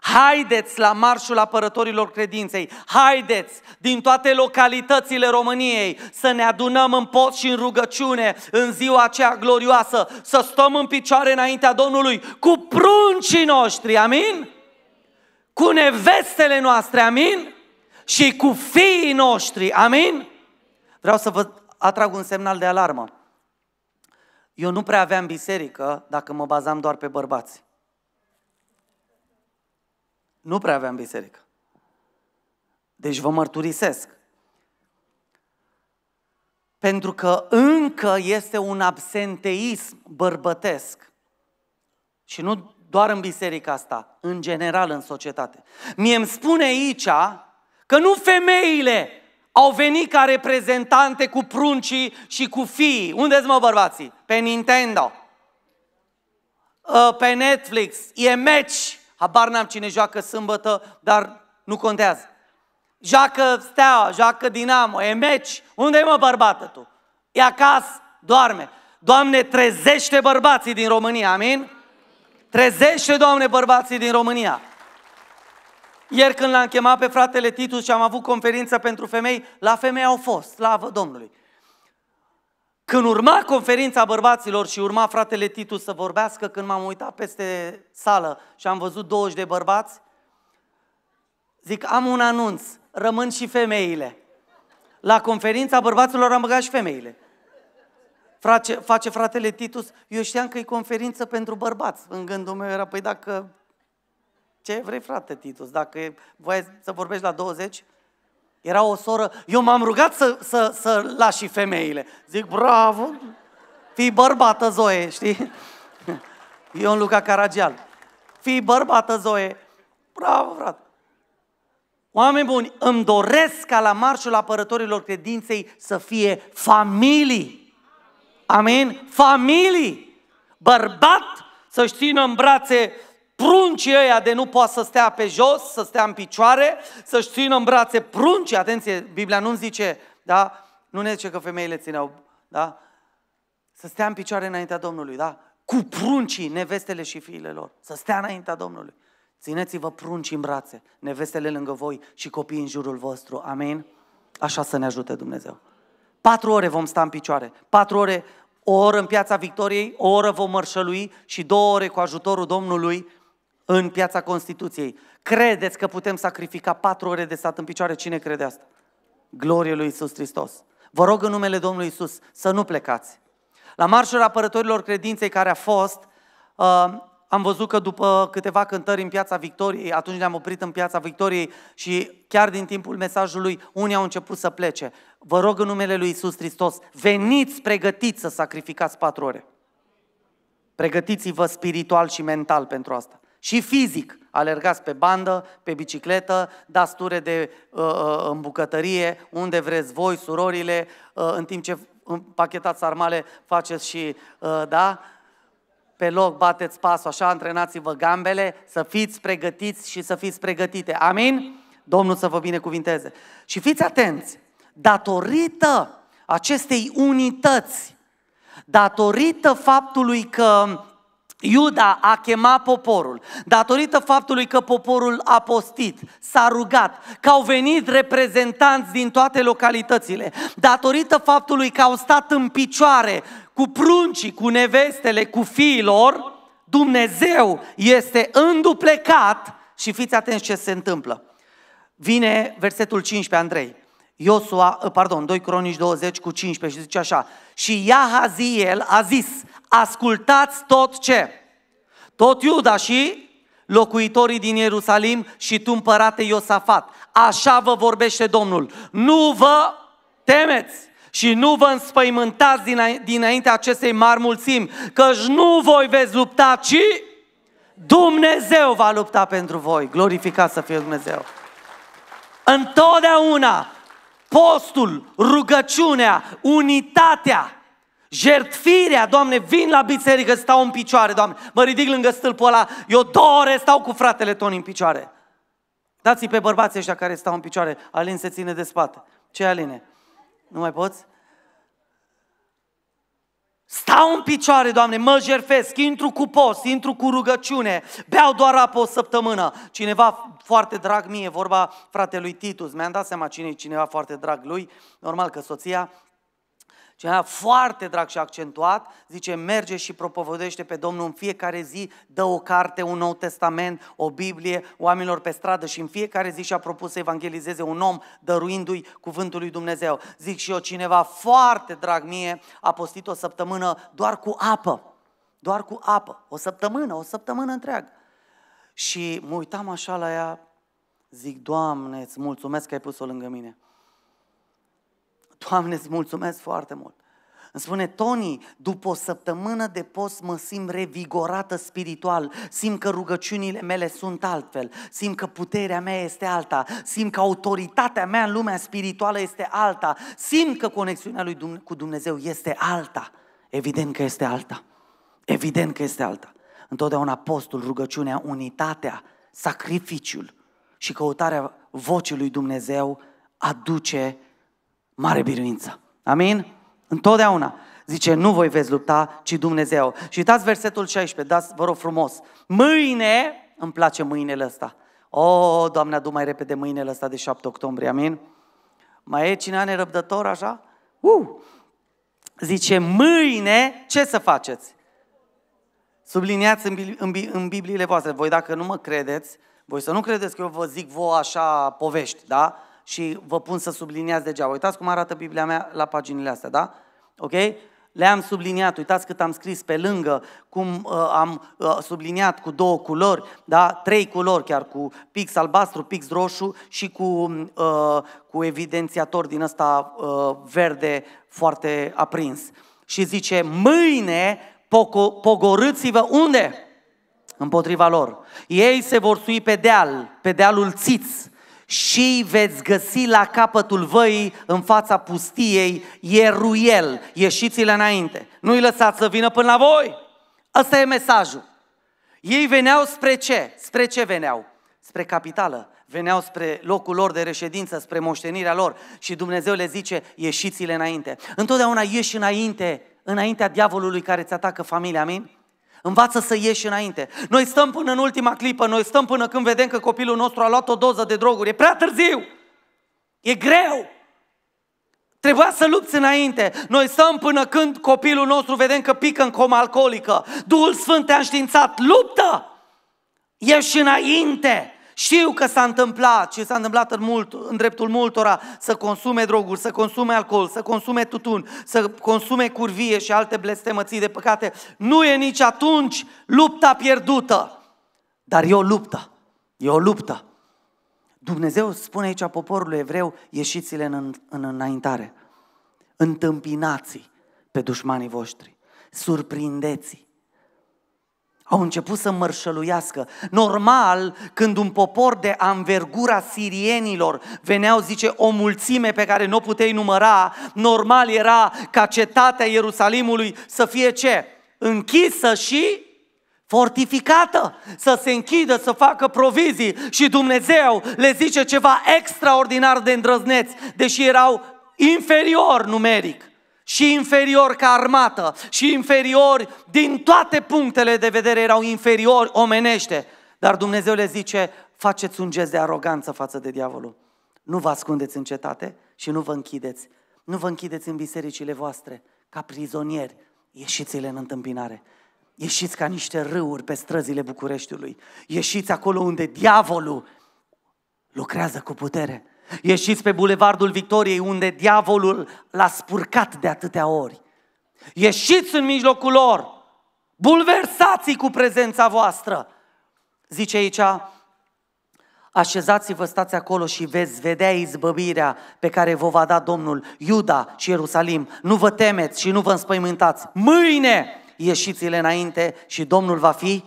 Haideți la marșul apărătorilor credinței, haideți din toate localitățile României să ne adunăm în post și în rugăciune în ziua aceea glorioasă, să stăm în picioare înaintea Domnului cu pruncii noștri, amin? Cu nevestele noastre, amin? și cu fiii noștri. Amin? Vreau să vă atrag un semnal de alarmă. Eu nu prea aveam biserică dacă mă bazam doar pe bărbați. Nu prea aveam biserică. Deci vă mărturisesc. Pentru că încă este un absenteism bărbătesc. Și nu doar în biserica asta, în general în societate. Mie îmi spune aici Că nu femeile au venit ca reprezentante cu pruncii și cu fiii. unde mă bărbații? Pe Nintendo. Ă, pe Netflix. E meci. Habar n-am cine joacă sâmbătă, dar nu contează. Joacă Steaua, joacă Dinamo, e meci. Unde-i mă bărbată tu? E acasă, doarme. Doamne, trezește bărbații din România, amin? Trezește, Doamne, bărbații din România. Ieri când l-am chemat pe fratele Titus și am avut conferință pentru femei, la femei au fost, slavă Domnului. Când urma conferința bărbaților și urma fratele Titus să vorbească, când m-am uitat peste sală și am văzut 20 de bărbați, zic, am un anunț, rămân și femeile. La conferința bărbaților am băgat și femeile. Face, face fratele Titus, eu știam că e conferință pentru bărbați. În gândul meu era, păi dacă ce vrei, frate, Titus? Dacă voi să vorbești la 20, era o soră, eu m-am rugat să, să, să las și femeile. Zic, bravo, fii bărbată, Zoe, știi? Eu în Luca Caragial. Fii bărbată, Zoe. Bravo, frate. Oameni buni, îmi doresc ca la marșul apărătorilor credinței să fie familii. Amin? Familii. Bărbat să-și țină în brațe pruncii ăia de nu poate să stea pe jos, să stea în picioare, să-și țină în brațe pruncii. Atenție, Biblia nu zice, da? Nu ne zice că femeile țineau, da? Să stea în picioare înaintea Domnului, da? Cu pruncii, nevestele și fiile lor. Să stea înaintea Domnului. Țineți-vă pruncii în brațe, nevestele lângă voi și copiii în jurul vostru. Amin? Așa să ne ajute Dumnezeu. Patru ore vom sta în picioare. Patru ore, o oră în piața Victoriei, o oră vom mărșălui și două ore cu ajutorul Domnului în piața Constituției. Credeți că putem sacrifica patru ore de stat în picioare? Cine crede asta? Glorie lui Isus Hristos. Vă rog în numele Domnului Isus să nu plecați. La marșul apărătorilor credinței care a fost, uh, am văzut că după câteva cântări în Piața Victoriei, atunci ne-am oprit în Piața Victoriei și chiar din timpul mesajului, unii au început să plece. Vă rog în numele lui Isus Hristos, veniți pregătiți să sacrificați patru ore. Pregătiți-vă spiritual și mental pentru asta și fizic. Alergați pe bandă, pe bicicletă, dați ture de uh, uh în bucătărie, unde vreți voi, surorile, uh, în timp ce pachetați sarmale, faceți și, uh, da, pe loc bateți pasul, așa, antrenați-vă gambele, să fiți pregătiți și să fiți pregătite. Amin? Domnul să vă binecuvinteze. Și fiți atenți, datorită acestei unități, datorită faptului că Iuda a chemat poporul, datorită faptului că poporul a postit, s-a rugat, că au venit reprezentanți din toate localitățile, datorită faptului că au stat în picioare cu pruncii, cu nevestele, cu fiilor, Dumnezeu este înduplecat și fiți atenți ce se întâmplă. Vine versetul 15, Andrei. Iosua, ă, pardon, 2 Cronici 20 cu 15 și zice așa, și Iahaziel a zis, ascultați tot ce? Tot Iuda și locuitorii din Ierusalim și tu împărate Iosafat. Așa vă vorbește Domnul. Nu vă temeți și nu vă înspăimântați dinaintea acestei mari mulțimi, căci nu voi veți lupta, ci Dumnezeu va lupta pentru voi. Glorificat să fie Dumnezeu. Întotdeauna postul, rugăciunea, unitatea, jertfirea, Doamne, vin la biserică, stau în picioare, Doamne, mă ridic lângă stâlpul ăla, eu două ore stau cu fratele Toni în picioare. Dați-i pe bărbații ăștia care stau în picioare, Alin se ține de spate. Ce Aline? Nu mai poți? Stau în picioare, Doamne, mă jerfesc, intru cu post, intru cu rugăciune, beau doar apă o săptămână. Cineva foarte drag mie, vorba fratelui Titus, mi-am dat seama cine e cineva foarte drag lui, normal că soția, a foarte drag și accentuat, zice, merge și propovădește pe Domnul în fiecare zi, dă o carte, un nou testament, o Biblie oamenilor pe stradă și în fiecare zi și-a propus să evangelizeze un om, dăruindu-i cuvântul lui Dumnezeu. Zic și eu, cineva foarte drag mie a postit o săptămână doar cu apă, doar cu apă, o săptămână, o săptămână întreagă. Și mă uitam așa la ea, zic, Doamne, îți mulțumesc că ai pus-o lângă mine. Doamne, îți mulțumesc foarte mult. Îmi spune Tony, după o săptămână de post mă simt revigorată spiritual, simt că rugăciunile mele sunt altfel, simt că puterea mea este alta, simt că autoritatea mea în lumea spirituală este alta, simt că conexiunea lui Dumne- cu Dumnezeu este alta. Evident că este alta. Evident că este alta. Întotdeauna postul, rugăciunea, unitatea, sacrificiul și căutarea vocii lui Dumnezeu aduce mare biruință. Amin? Întotdeauna. Zice, nu voi veți lupta, ci Dumnezeu. Și uitați versetul 16, dați, vă rog frumos. Mâine, îmi place mâinele ăsta. O, oh, Doamne, adu mai repede mâinele ăsta de 7 octombrie, amin? Mai e cine are răbdător așa? Uh! Zice, mâine ce să faceți? Subliniați în, în, în Bibliile voastre. Voi dacă nu mă credeți, voi să nu credeți că eu vă zic vouă așa povești, da? și vă pun să subliniați degeaba. Uitați cum arată Biblia mea la paginile astea, da? Ok? Le-am subliniat, uitați cât am scris pe lângă, cum uh, am uh, subliniat cu două culori, da? trei culori chiar, cu pix albastru, pix roșu și cu, uh, cu evidențiator din ăsta uh, verde foarte aprins. Și zice, mâine pogorâți-vă unde? Împotriva lor. Ei se vor sui pe deal, pe dealul țiți și veți găsi la capătul văii, în fața pustiei, Ieruiel. ieșiți-le înainte. Nu-i lăsați să vină până la voi. Ăsta e mesajul. Ei veneau spre ce? Spre ce veneau? Spre capitală. Veneau spre locul lor de reședință, spre moștenirea lor și Dumnezeu le zice, ieșiți-le înainte. Întotdeauna ieși înainte, înaintea diavolului care îți atacă familia, amin? Învață să ieși înainte. Noi stăm până în ultima clipă, noi stăm până când vedem că copilul nostru a luat o doză de droguri. E prea târziu! E greu! Trebuia să lupți înainte. Noi stăm până când copilul nostru vedem că pică în coma alcoolică. Duhul Sfânt te-a înștiințat. Luptă! Ieși înainte! Știu că s-a întâmplat și s-a întâmplat în, mult, în dreptul multora să consume droguri, să consume alcool, să consume tutun, să consume curvie și alte blestemății de păcate. Nu e nici atunci lupta pierdută. Dar e o luptă. E o luptă. Dumnezeu spune aici poporului evreu, ieșiți-le în, în înaintare. Întâmpinați pe dușmanii voștri. Surprindeți-i au început să mărșăluiască. Normal, când un popor de anvergura sirienilor veneau, zice, o mulțime pe care nu o puteai număra, normal era ca cetatea Ierusalimului să fie ce? Închisă și fortificată, să se închidă, să facă provizii și Dumnezeu le zice ceva extraordinar de îndrăzneți, deși erau inferior numeric și inferior ca armată și inferiori din toate punctele de vedere erau inferiori omenește. Dar Dumnezeu le zice, faceți un gest de aroganță față de diavolul. Nu vă ascundeți în cetate și nu vă închideți. Nu vă închideți în bisericile voastre ca prizonieri. Ieșiți-le în întâmpinare. Ieșiți ca niște râuri pe străzile Bucureștiului. Ieșiți acolo unde diavolul lucrează cu putere Ieșiți pe bulevardul Victoriei unde diavolul l-a spurcat de atâtea ori. Ieșiți în mijlocul lor, bulversați cu prezența voastră. Zice aici, așezați-vă, stați acolo și veți vedea izbăvirea pe care vă va da Domnul Iuda și Ierusalim. Nu vă temeți și nu vă înspăimântați. Mâine ieșiți-le înainte și Domnul va fi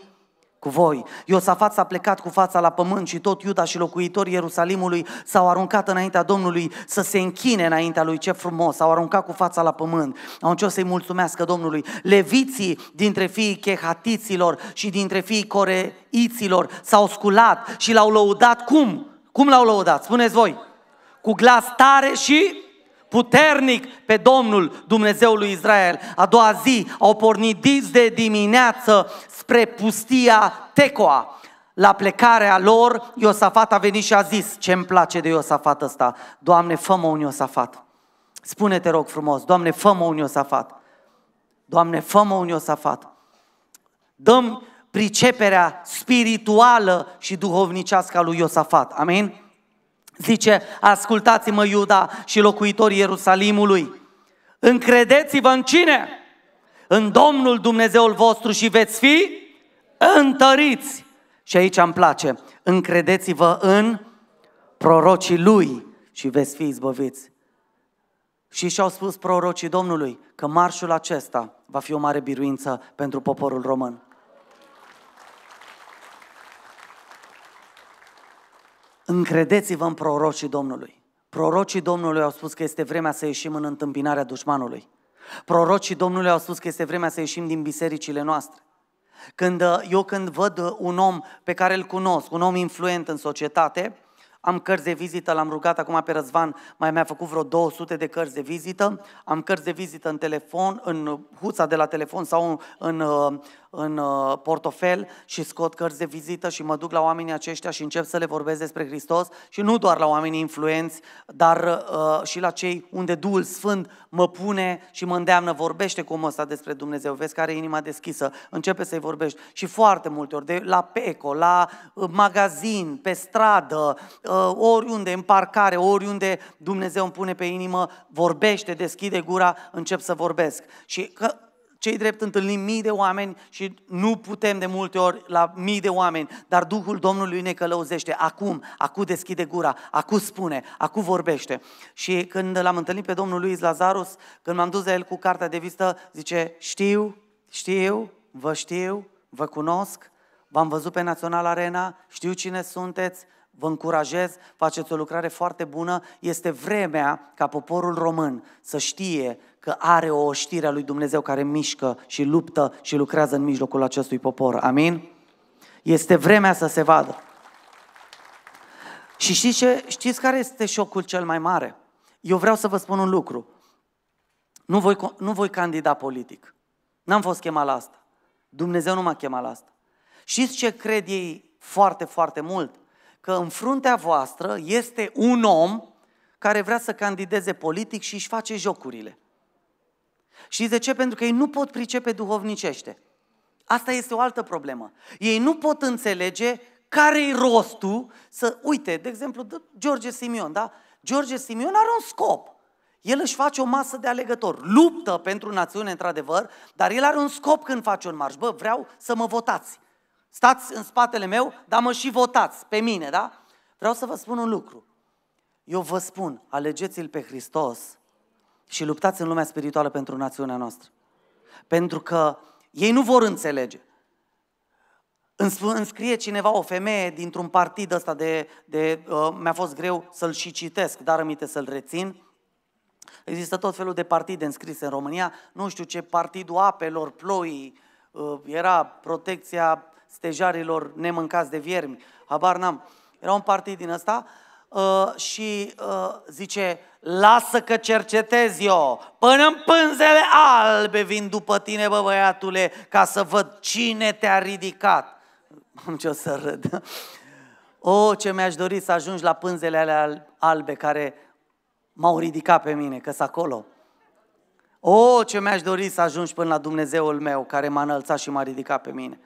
cu voi. Iosafat s-a plecat cu fața la pământ și tot Iuda și locuitorii Ierusalimului s-au aruncat înaintea Domnului să se închine înaintea lui. Ce frumos! S-au aruncat cu fața la pământ. Au început să-i mulțumească Domnului. Leviții dintre fiii chehatiților și dintre fiii coreiților s-au sculat și l-au lăudat. Cum? Cum l-au lăudat? Spuneți voi! Cu glas tare și puternic pe Domnul Dumnezeul lui Israel. A doua zi au pornit dis de dimineață spre pustia Tecoa. La plecarea lor, Iosafat a venit și a zis, ce îmi place de Iosafat ăsta, Doamne, fă-mă un Iosafat. Spune-te, rog frumos, Doamne, fă-mă un Iosafat. Doamne, fă-mă un Iosafat. Dăm priceperea spirituală și duhovnicească a lui Iosafat. Amin? Zice, ascultați-mă Iuda și locuitorii Ierusalimului, încredeți-vă în cine? În Domnul Dumnezeul vostru și veți fi întăriți. Și aici îmi place, încredeți-vă în prorocii lui și veți fi izbăviți. Și și-au spus prorocii Domnului că marșul acesta va fi o mare biruință pentru poporul român. Încredeți-vă în prorocii Domnului. Prorocii Domnului au spus că este vremea să ieșim în întâmpinarea dușmanului. Prorocii Domnului au spus că este vremea să ieșim din bisericile noastre. Când uh, eu când văd uh, un om pe care îl cunosc, un om influent în societate, am cărți de vizită, l-am rugat acum pe Răzvan, mai mi-a făcut vreo 200 de cărți de vizită, am cărți de vizită în telefon, în huța de la telefon sau în, în uh, în uh, portofel și scot cărți de vizită și mă duc la oamenii aceștia și încep să le vorbesc despre Hristos și nu doar la oamenii influenți, dar uh, și la cei unde Duhul Sfânt mă pune și mă îndeamnă, vorbește cu omul ăsta despre Dumnezeu, vezi care are inima deschisă, începe să-i vorbești și foarte multe ori, de la peco, la uh, magazin, pe stradă, uh, oriunde, în parcare, oriunde Dumnezeu îmi pune pe inimă, vorbește, deschide gura, încep să vorbesc. Și că cei drept întâlnim mii de oameni și nu putem de multe ori la mii de oameni, dar Duhul Domnului ne călăuzește. Acum, acum deschide gura, acum spune, acum vorbește. Și când l-am întâlnit pe Domnul lui Lazarus, când m-am dus la el cu cartea de vizită, zice, știu, știu, vă știu, vă cunosc, v-am văzut pe Național Arena, știu cine sunteți, vă încurajez, faceți o lucrare foarte bună. Este vremea ca poporul român să știe că are o știre a lui Dumnezeu care mișcă și luptă și lucrează în mijlocul acestui popor. Amin? Este vremea să se vadă. Și știți, ce, știți care este șocul cel mai mare? Eu vreau să vă spun un lucru. Nu voi, nu voi candida politic. N-am fost chemat la asta. Dumnezeu nu m-a chemat la asta. Știți ce cred ei foarte, foarte mult? Că în fruntea voastră este un om care vrea să candideze politic și își face jocurile. Știți de ce? Pentru că ei nu pot pricepe duhovnicește. Asta este o altă problemă. Ei nu pot înțelege care i rostul să, uite, de exemplu, George Simion, da? George Simion are un scop. El își face o masă de alegători, luptă pentru națiune, într-adevăr, dar el are un scop când face un marș. Bă, vreau să mă votați. Stați în spatele meu, dar mă și votați pe mine, da? Vreau să vă spun un lucru. Eu vă spun, alegeți-l pe Hristos și luptați în lumea spirituală pentru națiunea noastră. Pentru că ei nu vor înțelege. Înscrie cineva o femeie dintr-un partid ăsta de, de uh, mi-a fost greu să-l și citesc, dar aminte să-l rețin. Există tot felul de partide înscrise în România, nu știu ce, Partidul Apelor, Ploii, uh, era protecția stejarilor nemâncați de viermi, habar n-am. Era un partid din ăsta Uh, și uh, zice, lasă că cercetez eu, până în pânzele albe vin după tine, bă băiatule, ca să văd cine te-a ridicat. Am ce o să râd. O, oh, ce mi-aș dori să ajungi la pânzele alea albe care m-au ridicat pe mine, că acolo. O, oh, ce mi-aș dori să ajungi până la Dumnezeul meu care m-a înălțat și m-a ridicat pe mine.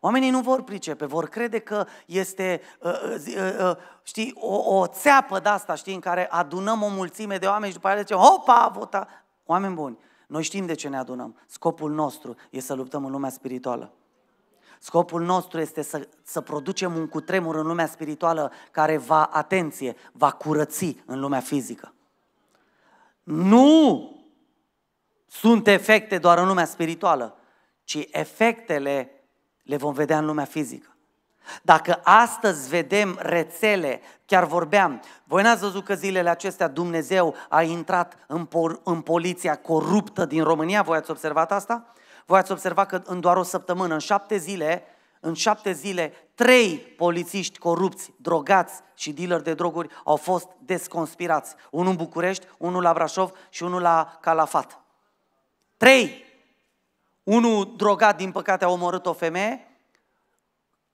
Oamenii nu vor pricepe, vor crede că este, uh, uh, uh, știi, o, o țeapă de asta, știi, în care adunăm o mulțime de oameni și după aceea zicem, opa, a vota. Oameni buni, noi știm de ce ne adunăm. Scopul nostru este să luptăm în lumea spirituală. Scopul nostru este să, să producem un cutremur în lumea spirituală care va, atenție, va curăți în lumea fizică. Nu sunt efecte doar în lumea spirituală, ci efectele le vom vedea în lumea fizică. Dacă astăzi vedem rețele, chiar vorbeam, voi n-ați văzut că zilele acestea Dumnezeu a intrat în, por- în poliția coruptă din România? Voi ați observat asta? Voi ați observat că în doar o săptămână, în șapte zile, în șapte zile, trei polițiști corupți, drogați și dealeri de droguri au fost desconspirați. Unul în București, unul la Brașov și unul la Calafat. Trei! Unul drogat, din păcate, a omorât o femeie,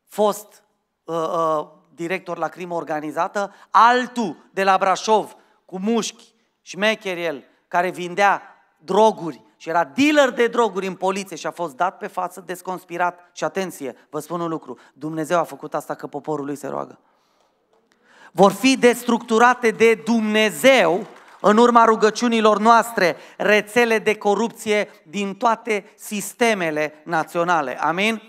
fost uh, uh, director la crimă organizată, altul de la Brașov, cu mușchi, șmecher el, care vindea droguri și era dealer de droguri în poliție și a fost dat pe față, desconspirat. Și atenție, vă spun un lucru, Dumnezeu a făcut asta că poporul lui se roagă. Vor fi destructurate de Dumnezeu în urma rugăciunilor noastre, rețele de corupție din toate sistemele naționale. Amin?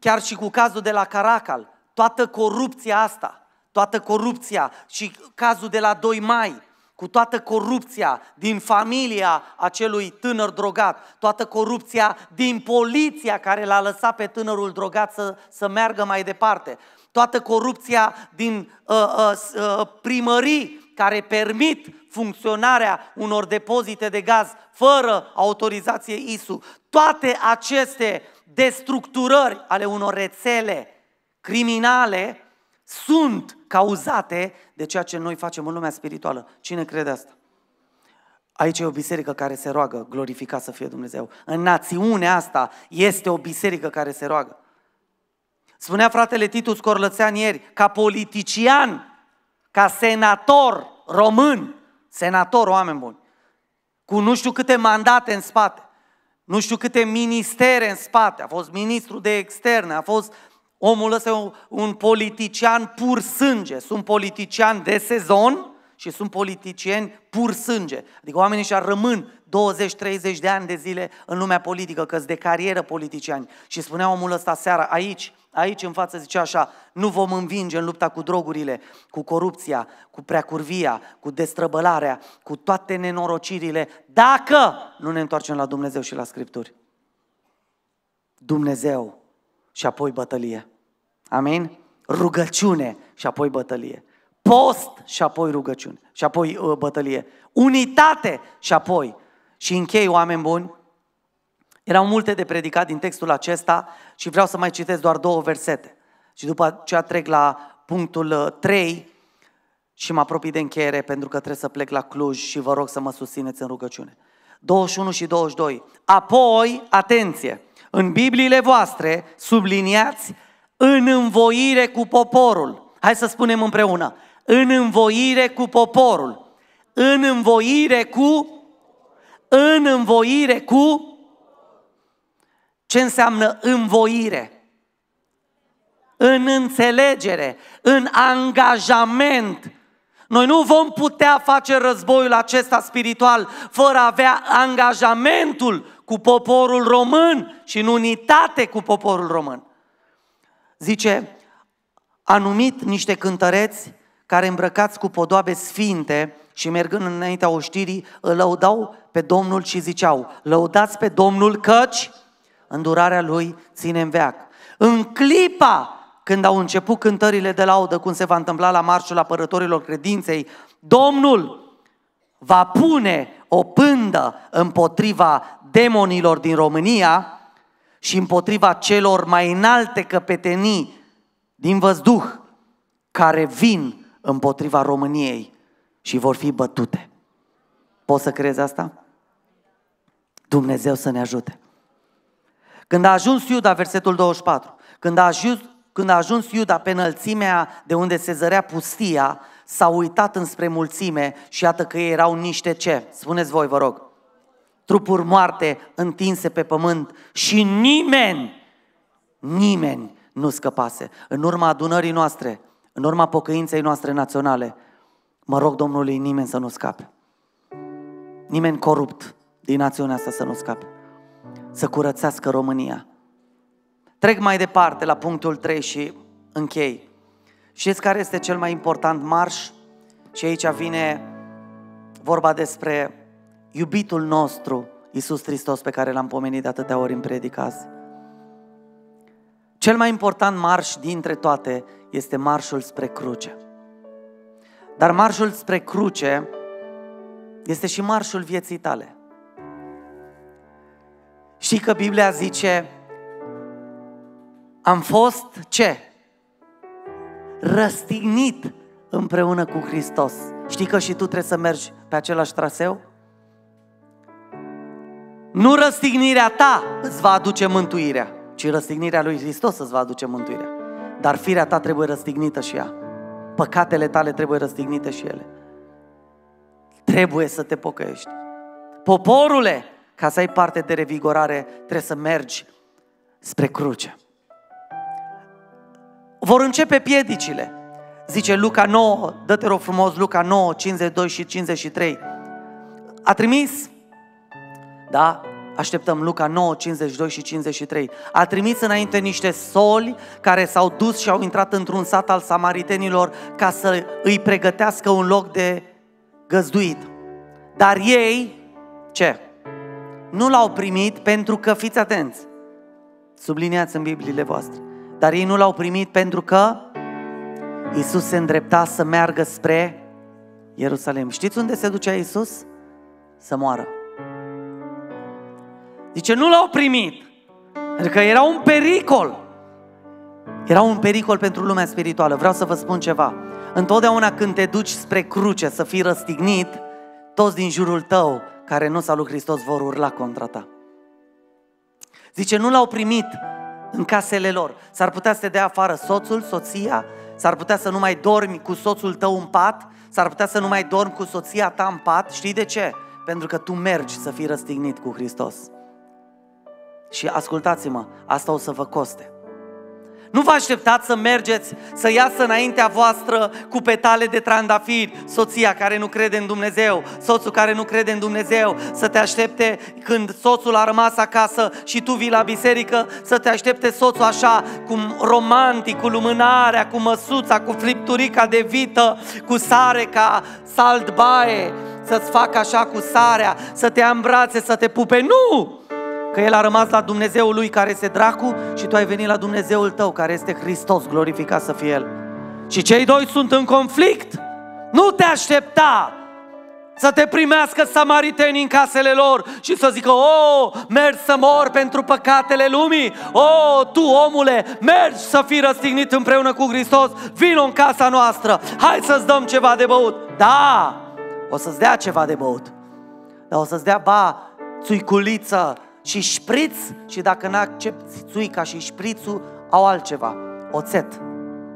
Chiar și cu cazul de la Caracal, toată corupția asta, toată corupția și cazul de la 2 mai, cu toată corupția din familia acelui tânăr drogat, toată corupția din poliția care l-a lăsat pe tânărul drogat să, să meargă mai departe, toată corupția din uh, uh, uh, primării care permit funcționarea unor depozite de gaz fără autorizație ISU. Toate aceste destructurări ale unor rețele criminale sunt cauzate de ceea ce noi facem în lumea spirituală. Cine crede asta? Aici e o biserică care se roagă, glorificat să fie Dumnezeu. În națiunea asta este o biserică care se roagă. Spunea fratele Titus Corlățean ieri, ca politician, ca senator român, senator, oameni buni, cu nu știu câte mandate în spate, nu știu câte ministere în spate, a fost ministru de externe, a fost omul ăsta un, un politician pur sânge, sunt politician de sezon și sunt politicieni pur sânge. Adică oamenii și-ar rămân 20-30 de ani de zile în lumea politică, că de carieră politiciani. Și spunea omul ăsta seara aici, Aici în față zice așa, nu vom învinge în lupta cu drogurile, cu corupția, cu preacurvia, cu destrăbălarea, cu toate nenorocirile, dacă nu ne întoarcem la Dumnezeu și la Scripturi. Dumnezeu și apoi bătălie. Amin? Rugăciune și apoi bătălie. Post și apoi rugăciune și apoi uh, bătălie. Unitate și apoi. Și închei, oameni buni, erau multe de predicat din textul acesta și vreau să mai citesc doar două versete. Și după aceea trec la punctul 3 uh, și mă apropii de încheiere pentru că trebuie să plec la Cluj și vă rog să mă susțineți în rugăciune. 21 și 22. Apoi, atenție, în Bibliile voastre subliniați în învoire cu poporul. Hai să spunem împreună. În învoire cu poporul. În învoire cu în învoire cu ce înseamnă învoire? În înțelegere, în angajament. Noi nu vom putea face războiul acesta spiritual fără a avea angajamentul cu poporul român și în unitate cu poporul român. Zice, a numit niște cântăreți care îmbrăcați cu podoabe sfinte și mergând înaintea oștirii, îl lăudau pe Domnul și ziceau, lăudați pe Domnul căci îndurarea Lui ține în veac. În clipa când au început cântările de laudă, cum se va întâmpla la marșul apărătorilor credinței, Domnul va pune o pândă împotriva demonilor din România și împotriva celor mai înalte căpetenii din văzduh care vin împotriva României și vor fi bătute. Poți să crezi asta? Dumnezeu să ne ajute! Când a ajuns Iuda, versetul 24, când a ajuns, când a ajuns Iuda pe înălțimea de unde se zărea pustia, s-a uitat înspre mulțime și iată că ei erau niște ce? Spuneți voi, vă rog. Trupuri moarte întinse pe pământ și nimeni, nimeni nu scăpase. În urma adunării noastre, în urma pocăinței noastre naționale, mă rog Domnului nimeni să nu scape. Nimeni corupt din națiunea asta să nu scape să curățească România. Trec mai departe la punctul 3 și închei. Știți care este cel mai important marș? Și aici vine vorba despre iubitul nostru, Iisus Hristos, pe care l-am pomenit de atâtea ori în predicaz. Cel mai important marș dintre toate este marșul spre cruce. Dar marșul spre cruce este și marșul vieții tale. Știi că Biblia zice, am fost ce? Răstignit împreună cu Hristos. Știi că și tu trebuie să mergi pe același traseu? Nu răstignirea ta îți va aduce mântuirea, ci răstignirea lui Hristos îți va aduce mântuirea. Dar firea ta trebuie răstignită și ea. Păcatele tale trebuie răstignite și ele. Trebuie să te pocăiești. Poporule, ca să ai parte de revigorare, trebuie să mergi spre cruce. Vor începe piedicile. Zice Luca 9, dă-te rog frumos, Luca 9, 52 și 53. A trimis, da, așteptăm Luca 9, 52 și 53. A trimis înainte niște soli care s-au dus și au intrat într-un sat al samaritenilor ca să îi pregătească un loc de găzduit. Dar ei, ce? nu l-au primit pentru că, fiți atenți, subliniați în Bibliile voastre, dar ei nu l-au primit pentru că Isus se îndrepta să meargă spre Ierusalim. Știți unde se ducea Isus? Să moară. Zice, nu l-au primit, pentru că era un pericol. Era un pericol pentru lumea spirituală. Vreau să vă spun ceva. Întotdeauna când te duci spre cruce să fii răstignit, toți din jurul tău care nu s-a lui Hristos vor urla contra ta. Zice, nu l-au primit în casele lor. S-ar putea să te dea afară soțul, soția, s-ar putea să nu mai dormi cu soțul tău în pat, s-ar putea să nu mai dormi cu soția ta în pat. Știi de ce? Pentru că tu mergi să fii răstignit cu Hristos. Și ascultați-mă, asta o să vă coste. Nu vă așteptați să mergeți, să iasă înaintea voastră cu petale de trandafiri, soția care nu crede în Dumnezeu, soțul care nu crede în Dumnezeu, să te aștepte când soțul a rămas acasă și tu vii la biserică, să te aștepte soțul așa, cu romantic, cu lumânarea, cu măsuța, cu fripturica de vită, cu sare ca salt baie, să-ți facă așa cu sarea, să te îmbrațe, să te pupe. Nu! Că El a rămas la Dumnezeul Lui care este dracu și tu ai venit la Dumnezeul tău care este Hristos, glorificat să fie El. Și cei doi sunt în conflict. Nu te aștepta să te primească samaritenii în casele lor și să zică, o, oh, mergi să mor pentru păcatele lumii, o, oh, tu omule, mergi să fii răstignit împreună cu Hristos, vin în casa noastră, hai să-ți dăm ceva de băut. Da, o să-ți dea ceva de băut, dar o să-ți dea, ba, țuiculiță, și șpriț și dacă nu accepti țuica și șprițul, au altceva. Oțet,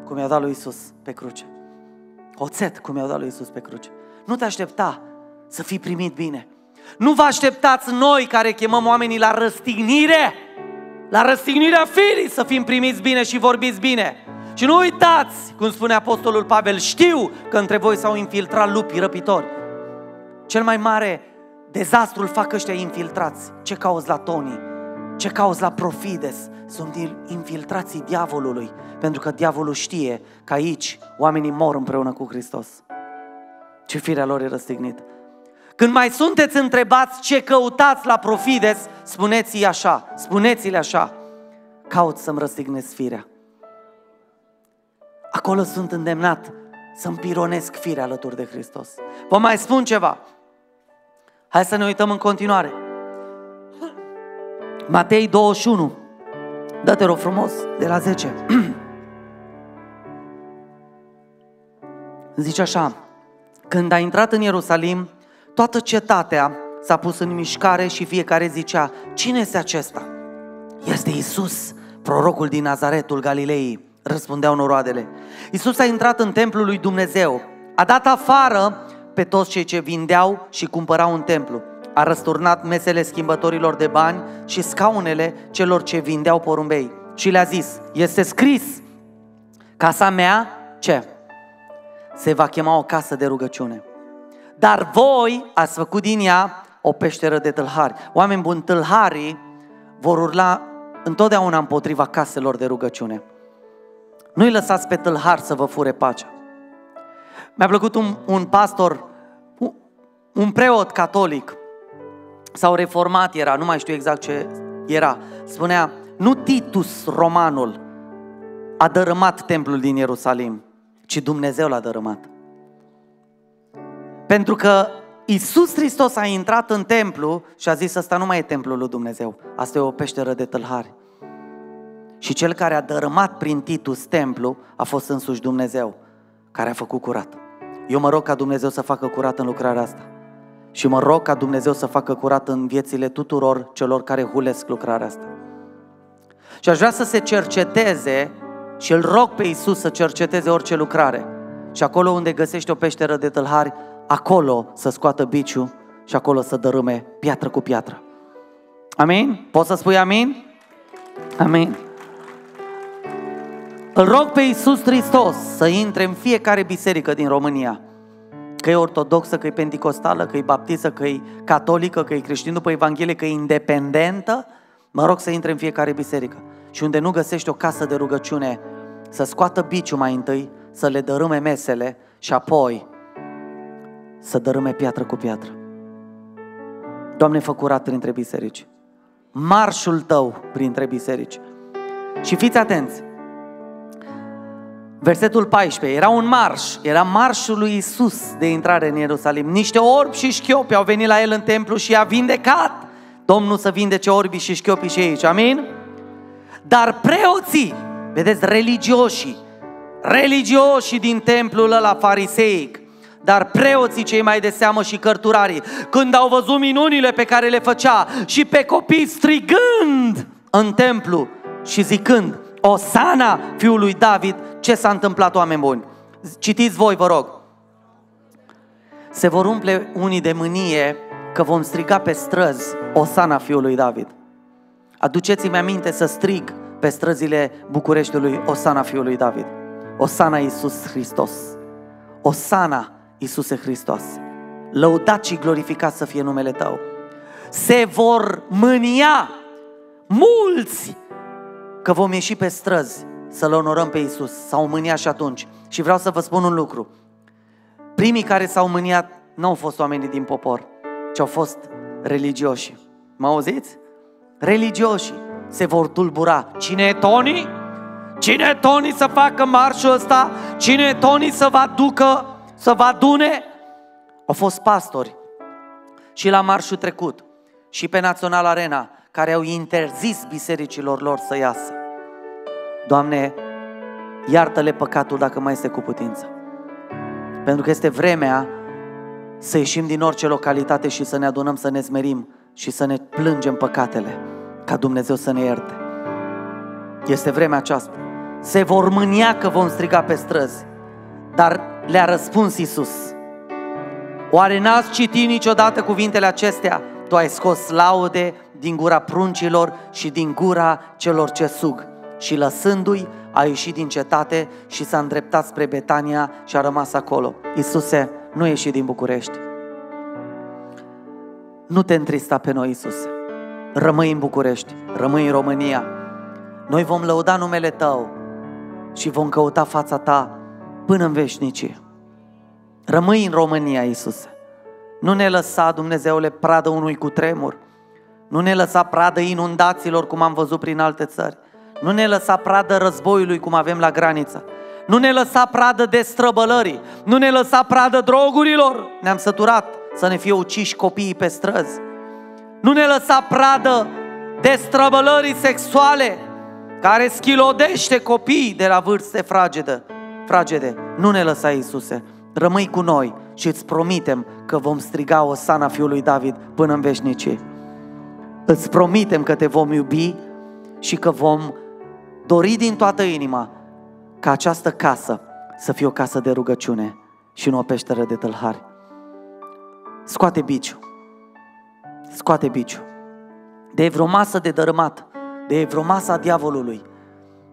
cum i-a dat lui Isus pe cruce. Oțet, cum i-a dat lui Isus pe cruce. Nu te aștepta să fii primit bine. Nu vă așteptați noi care chemăm oamenii la răstignire, la răstignirea firii să fim primiți bine și vorbiți bine. Și nu uitați, cum spune Apostolul Pavel, știu că între voi s-au infiltrat lupi răpitori. Cel mai mare Dezastrul fac ăștia infiltrați. Ce cauți la Tony? Ce cauți la Profides? Sunt infiltrații diavolului, pentru că diavolul știe că aici oamenii mor împreună cu Hristos. Ce firea lor e răstignit. Când mai sunteți întrebați ce căutați la Profides, spuneți-i așa, spuneți-le așa. Caut să-mi răstignesc firea. Acolo sunt îndemnat să-mi pironesc firea alături de Hristos. Vă mai spun ceva, Hai să ne uităm în continuare. Matei 21. Dă-te rog frumos, de la 10. Zice așa, când a intrat în Ierusalim, toată cetatea s-a pus în mișcare și fiecare zicea, cine este acesta? Este Isus, prorocul din Nazaretul Galilei, răspundeau noroadele. Isus a intrat în templul lui Dumnezeu, a dat afară pe toți cei ce vindeau și cumpărau în templu. A răsturnat mesele schimbătorilor de bani și scaunele celor ce vindeau porumbei. Și le-a zis, este scris, casa mea, ce? Se va chema o casă de rugăciune. Dar voi ați făcut din ea o peșteră de tâlhari. Oameni buni, tâlharii vor urla întotdeauna împotriva caselor de rugăciune. Nu-i lăsați pe tâlhar să vă fure pacea. Mi-a plăcut un, un pastor, un preot catolic sau reformat era, nu mai știu exact ce era. Spunea, nu Titus romanul a dărâmat templul din Ierusalim, ci Dumnezeu l-a dărâmat. Pentru că Isus Hristos a intrat în templu și a zis, asta nu mai e templul lui Dumnezeu, asta e o peșteră de tâlhari. Și cel care a dărâmat prin Titus templu a fost însuși Dumnezeu, care a făcut curat. Eu mă rog ca Dumnezeu să facă curat în lucrarea asta. Și mă rog ca Dumnezeu să facă curat în viețile tuturor celor care hulesc lucrarea asta. Și aș vrea să se cerceteze și îl rog pe Isus să cerceteze orice lucrare. Și acolo unde găsește o peșteră de tâlhari, acolo să scoată biciu și acolo să dărâme piatră cu piatră. Amin? Poți să spui amin? Amin. Îl rog pe Iisus Hristos să intre în fiecare biserică din România. Că e ortodoxă, că e pentecostală, că e baptistă, că e catolică, că e creștin după Evanghelie, că e independentă. Mă rog să intre în fiecare biserică. Și unde nu găsești o casă de rugăciune, să scoată biciu mai întâi, să le dărâme mesele și apoi să dărâme piatră cu piatră. Doamne, fă curat printre biserici. Marșul tău printre biserici. Și fiți atenți, Versetul 14. Era un marș, era marșul lui Isus de intrare în Ierusalim. Niște orbi și șchiopi au venit la el în templu și i-a vindecat. Domnul să vindece orbii și șchiopii și aici, amin? Dar preoții, vedeți, religioșii, religioșii din templul ăla fariseic, dar preoții cei mai de seamă și cărturarii, când au văzut minunile pe care le făcea și pe copii strigând în templu și zicând, Osana, fiul lui David, ce s-a întâmplat, oameni buni. Citiți voi, vă rog. Se vor umple unii de mânie că vom striga pe străzi Osana fiului David. Aduceți-mi aminte să strig pe străzile Bucureștiului Osana fiului David. Osana Iisus Hristos. Osana Iisuse Hristos. Lăudat și glorificat să fie numele Tău. Se vor mânia mulți că vom ieși pe străzi să-L onorăm pe Iisus S-au mâniat și atunci. Și vreau să vă spun un lucru. Primii care s-au mâniat nu au fost oamenii din popor, ci au fost religioși. Mă auziți? Religioși se vor tulbura. Cine e Tony? Cine e Tony să facă marșul ăsta? Cine e Tony să vă ducă, să vă adune? Au fost pastori și la marșul trecut și pe Național Arena care au interzis bisericilor lor să iasă. Doamne, iartă-le păcatul dacă mai este cu putință. Pentru că este vremea să ieșim din orice localitate și să ne adunăm, să ne smerim și să ne plângem păcatele, ca Dumnezeu să ne ierte. Este vremea aceasta. Se vor mânia că vom striga pe străzi, dar le-a răspuns Isus. Oare n-ați citit niciodată cuvintele acestea? Tu ai scos laude din gura pruncilor și din gura celor ce sug. Și lăsându-i, a ieșit din cetate și s-a îndreptat spre Betania și a rămas acolo. Isuse, nu ieși din București. Nu te întrista pe noi, Isuse. Rămâi în București, rămâi în România. Noi vom lăuda numele Tău și vom căuta fața Ta până în veșnicie. Rămâi în România, Isuse. Nu ne lăsa, Dumnezeule, pradă unui cutremur. Nu ne lăsa pradă inundațiilor, cum am văzut prin alte țări. Nu ne lăsa pradă războiului cum avem la graniță. Nu ne lăsa pradă destrăbălării. Nu ne lăsa pradă drogurilor. Ne-am săturat să ne fie uciși copiii pe străzi. Nu ne lăsa pradă destrăbălării sexuale care schilodește copiii de la vârste fragedă. fragede. Nu ne lăsa, Iisuse. Rămâi cu noi și îți promitem că vom striga o sana Fiului David până în veșnicie. Îți promitem că te vom iubi și că vom dori din toată inima ca această casă să fie o casă de rugăciune și nu o peșteră de tâlhari. Scoate biciu. Scoate biciu. De vreo masă de dărâmat, de vreo masă a diavolului,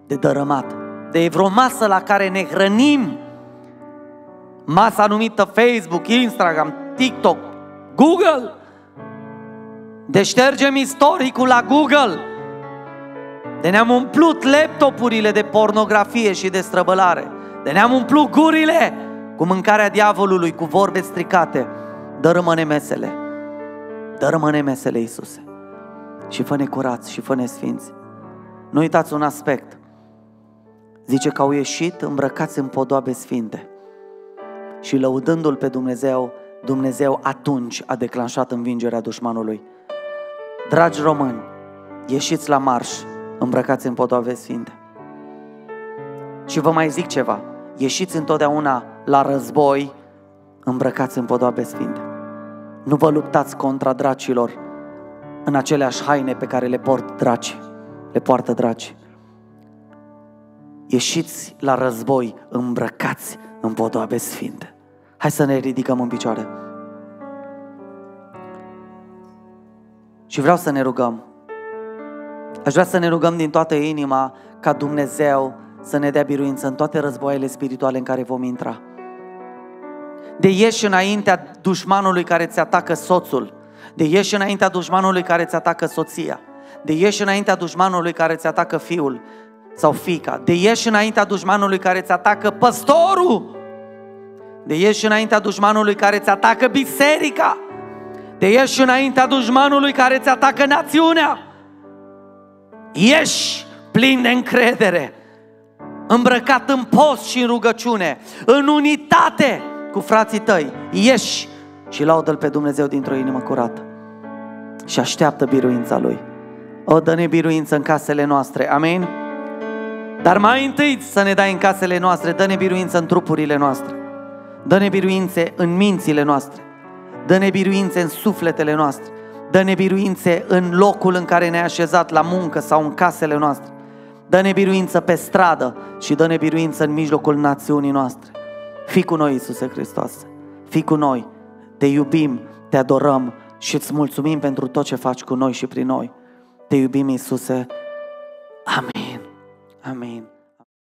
de dărâmat, de vreo masă la care ne hrănim, masa numită Facebook, Instagram, TikTok, Google, deștergem istoricul la Google, de ne-am umplut laptopurile de pornografie și de străbălare. De ne-am umplut gurile cu mâncarea diavolului, cu vorbe stricate. dă rămâne mesele. dă rămâne mesele, Iisuse. Și fă-ne curați și fă-ne sfinți. Nu uitați un aspect. Zice că au ieșit îmbrăcați în podoabe sfinte și lăudându-L pe Dumnezeu, Dumnezeu atunci a declanșat învingerea dușmanului. Dragi români, ieșiți la marș îmbrăcați în podoave sfinte. Și vă mai zic ceva, ieșiți întotdeauna la război îmbrăcați în podoabe sfinte. Nu vă luptați contra dracilor în aceleași haine pe care le port draci, le poartă draci. Ieșiți la război îmbrăcați în podoabe sfinte. Hai să ne ridicăm în picioare. Și vreau să ne rugăm Aș vrea să ne rugăm din toată inima ca Dumnezeu să ne dea biruință în toate războaiele spirituale în care vom intra. De ieși înaintea dușmanului care ți atacă soțul, de ieși înaintea dușmanului care ți atacă soția, de ieși înaintea dușmanului care ți atacă fiul sau fica, de ieși înaintea dușmanului care ți atacă păstorul, de ieși înaintea dușmanului care ți atacă biserica, de ieși înaintea dușmanului care ți atacă națiunea, ieși plin de încredere, îmbrăcat în post și în rugăciune, în unitate cu frații tăi, ieși și laudă-L pe Dumnezeu dintr-o inimă curată și așteaptă biruința Lui. O, dă-ne biruință în casele noastre, amin? Dar mai întâi să ne dai în casele noastre, dă-ne biruință în trupurile noastre, dă-ne biruințe în mințile noastre, dă-ne biruințe în sufletele noastre, Dă nebiruințe în locul în care ne-ai așezat, la muncă sau în casele noastre. Dă nebiruință pe stradă și dă nebiruință în mijlocul națiunii noastre. Fii cu noi, Iisuse Hristos. Fii cu noi. Te iubim, te adorăm și îți mulțumim pentru tot ce faci cu noi și prin noi. Te iubim, Iisuse. Amin. Amin.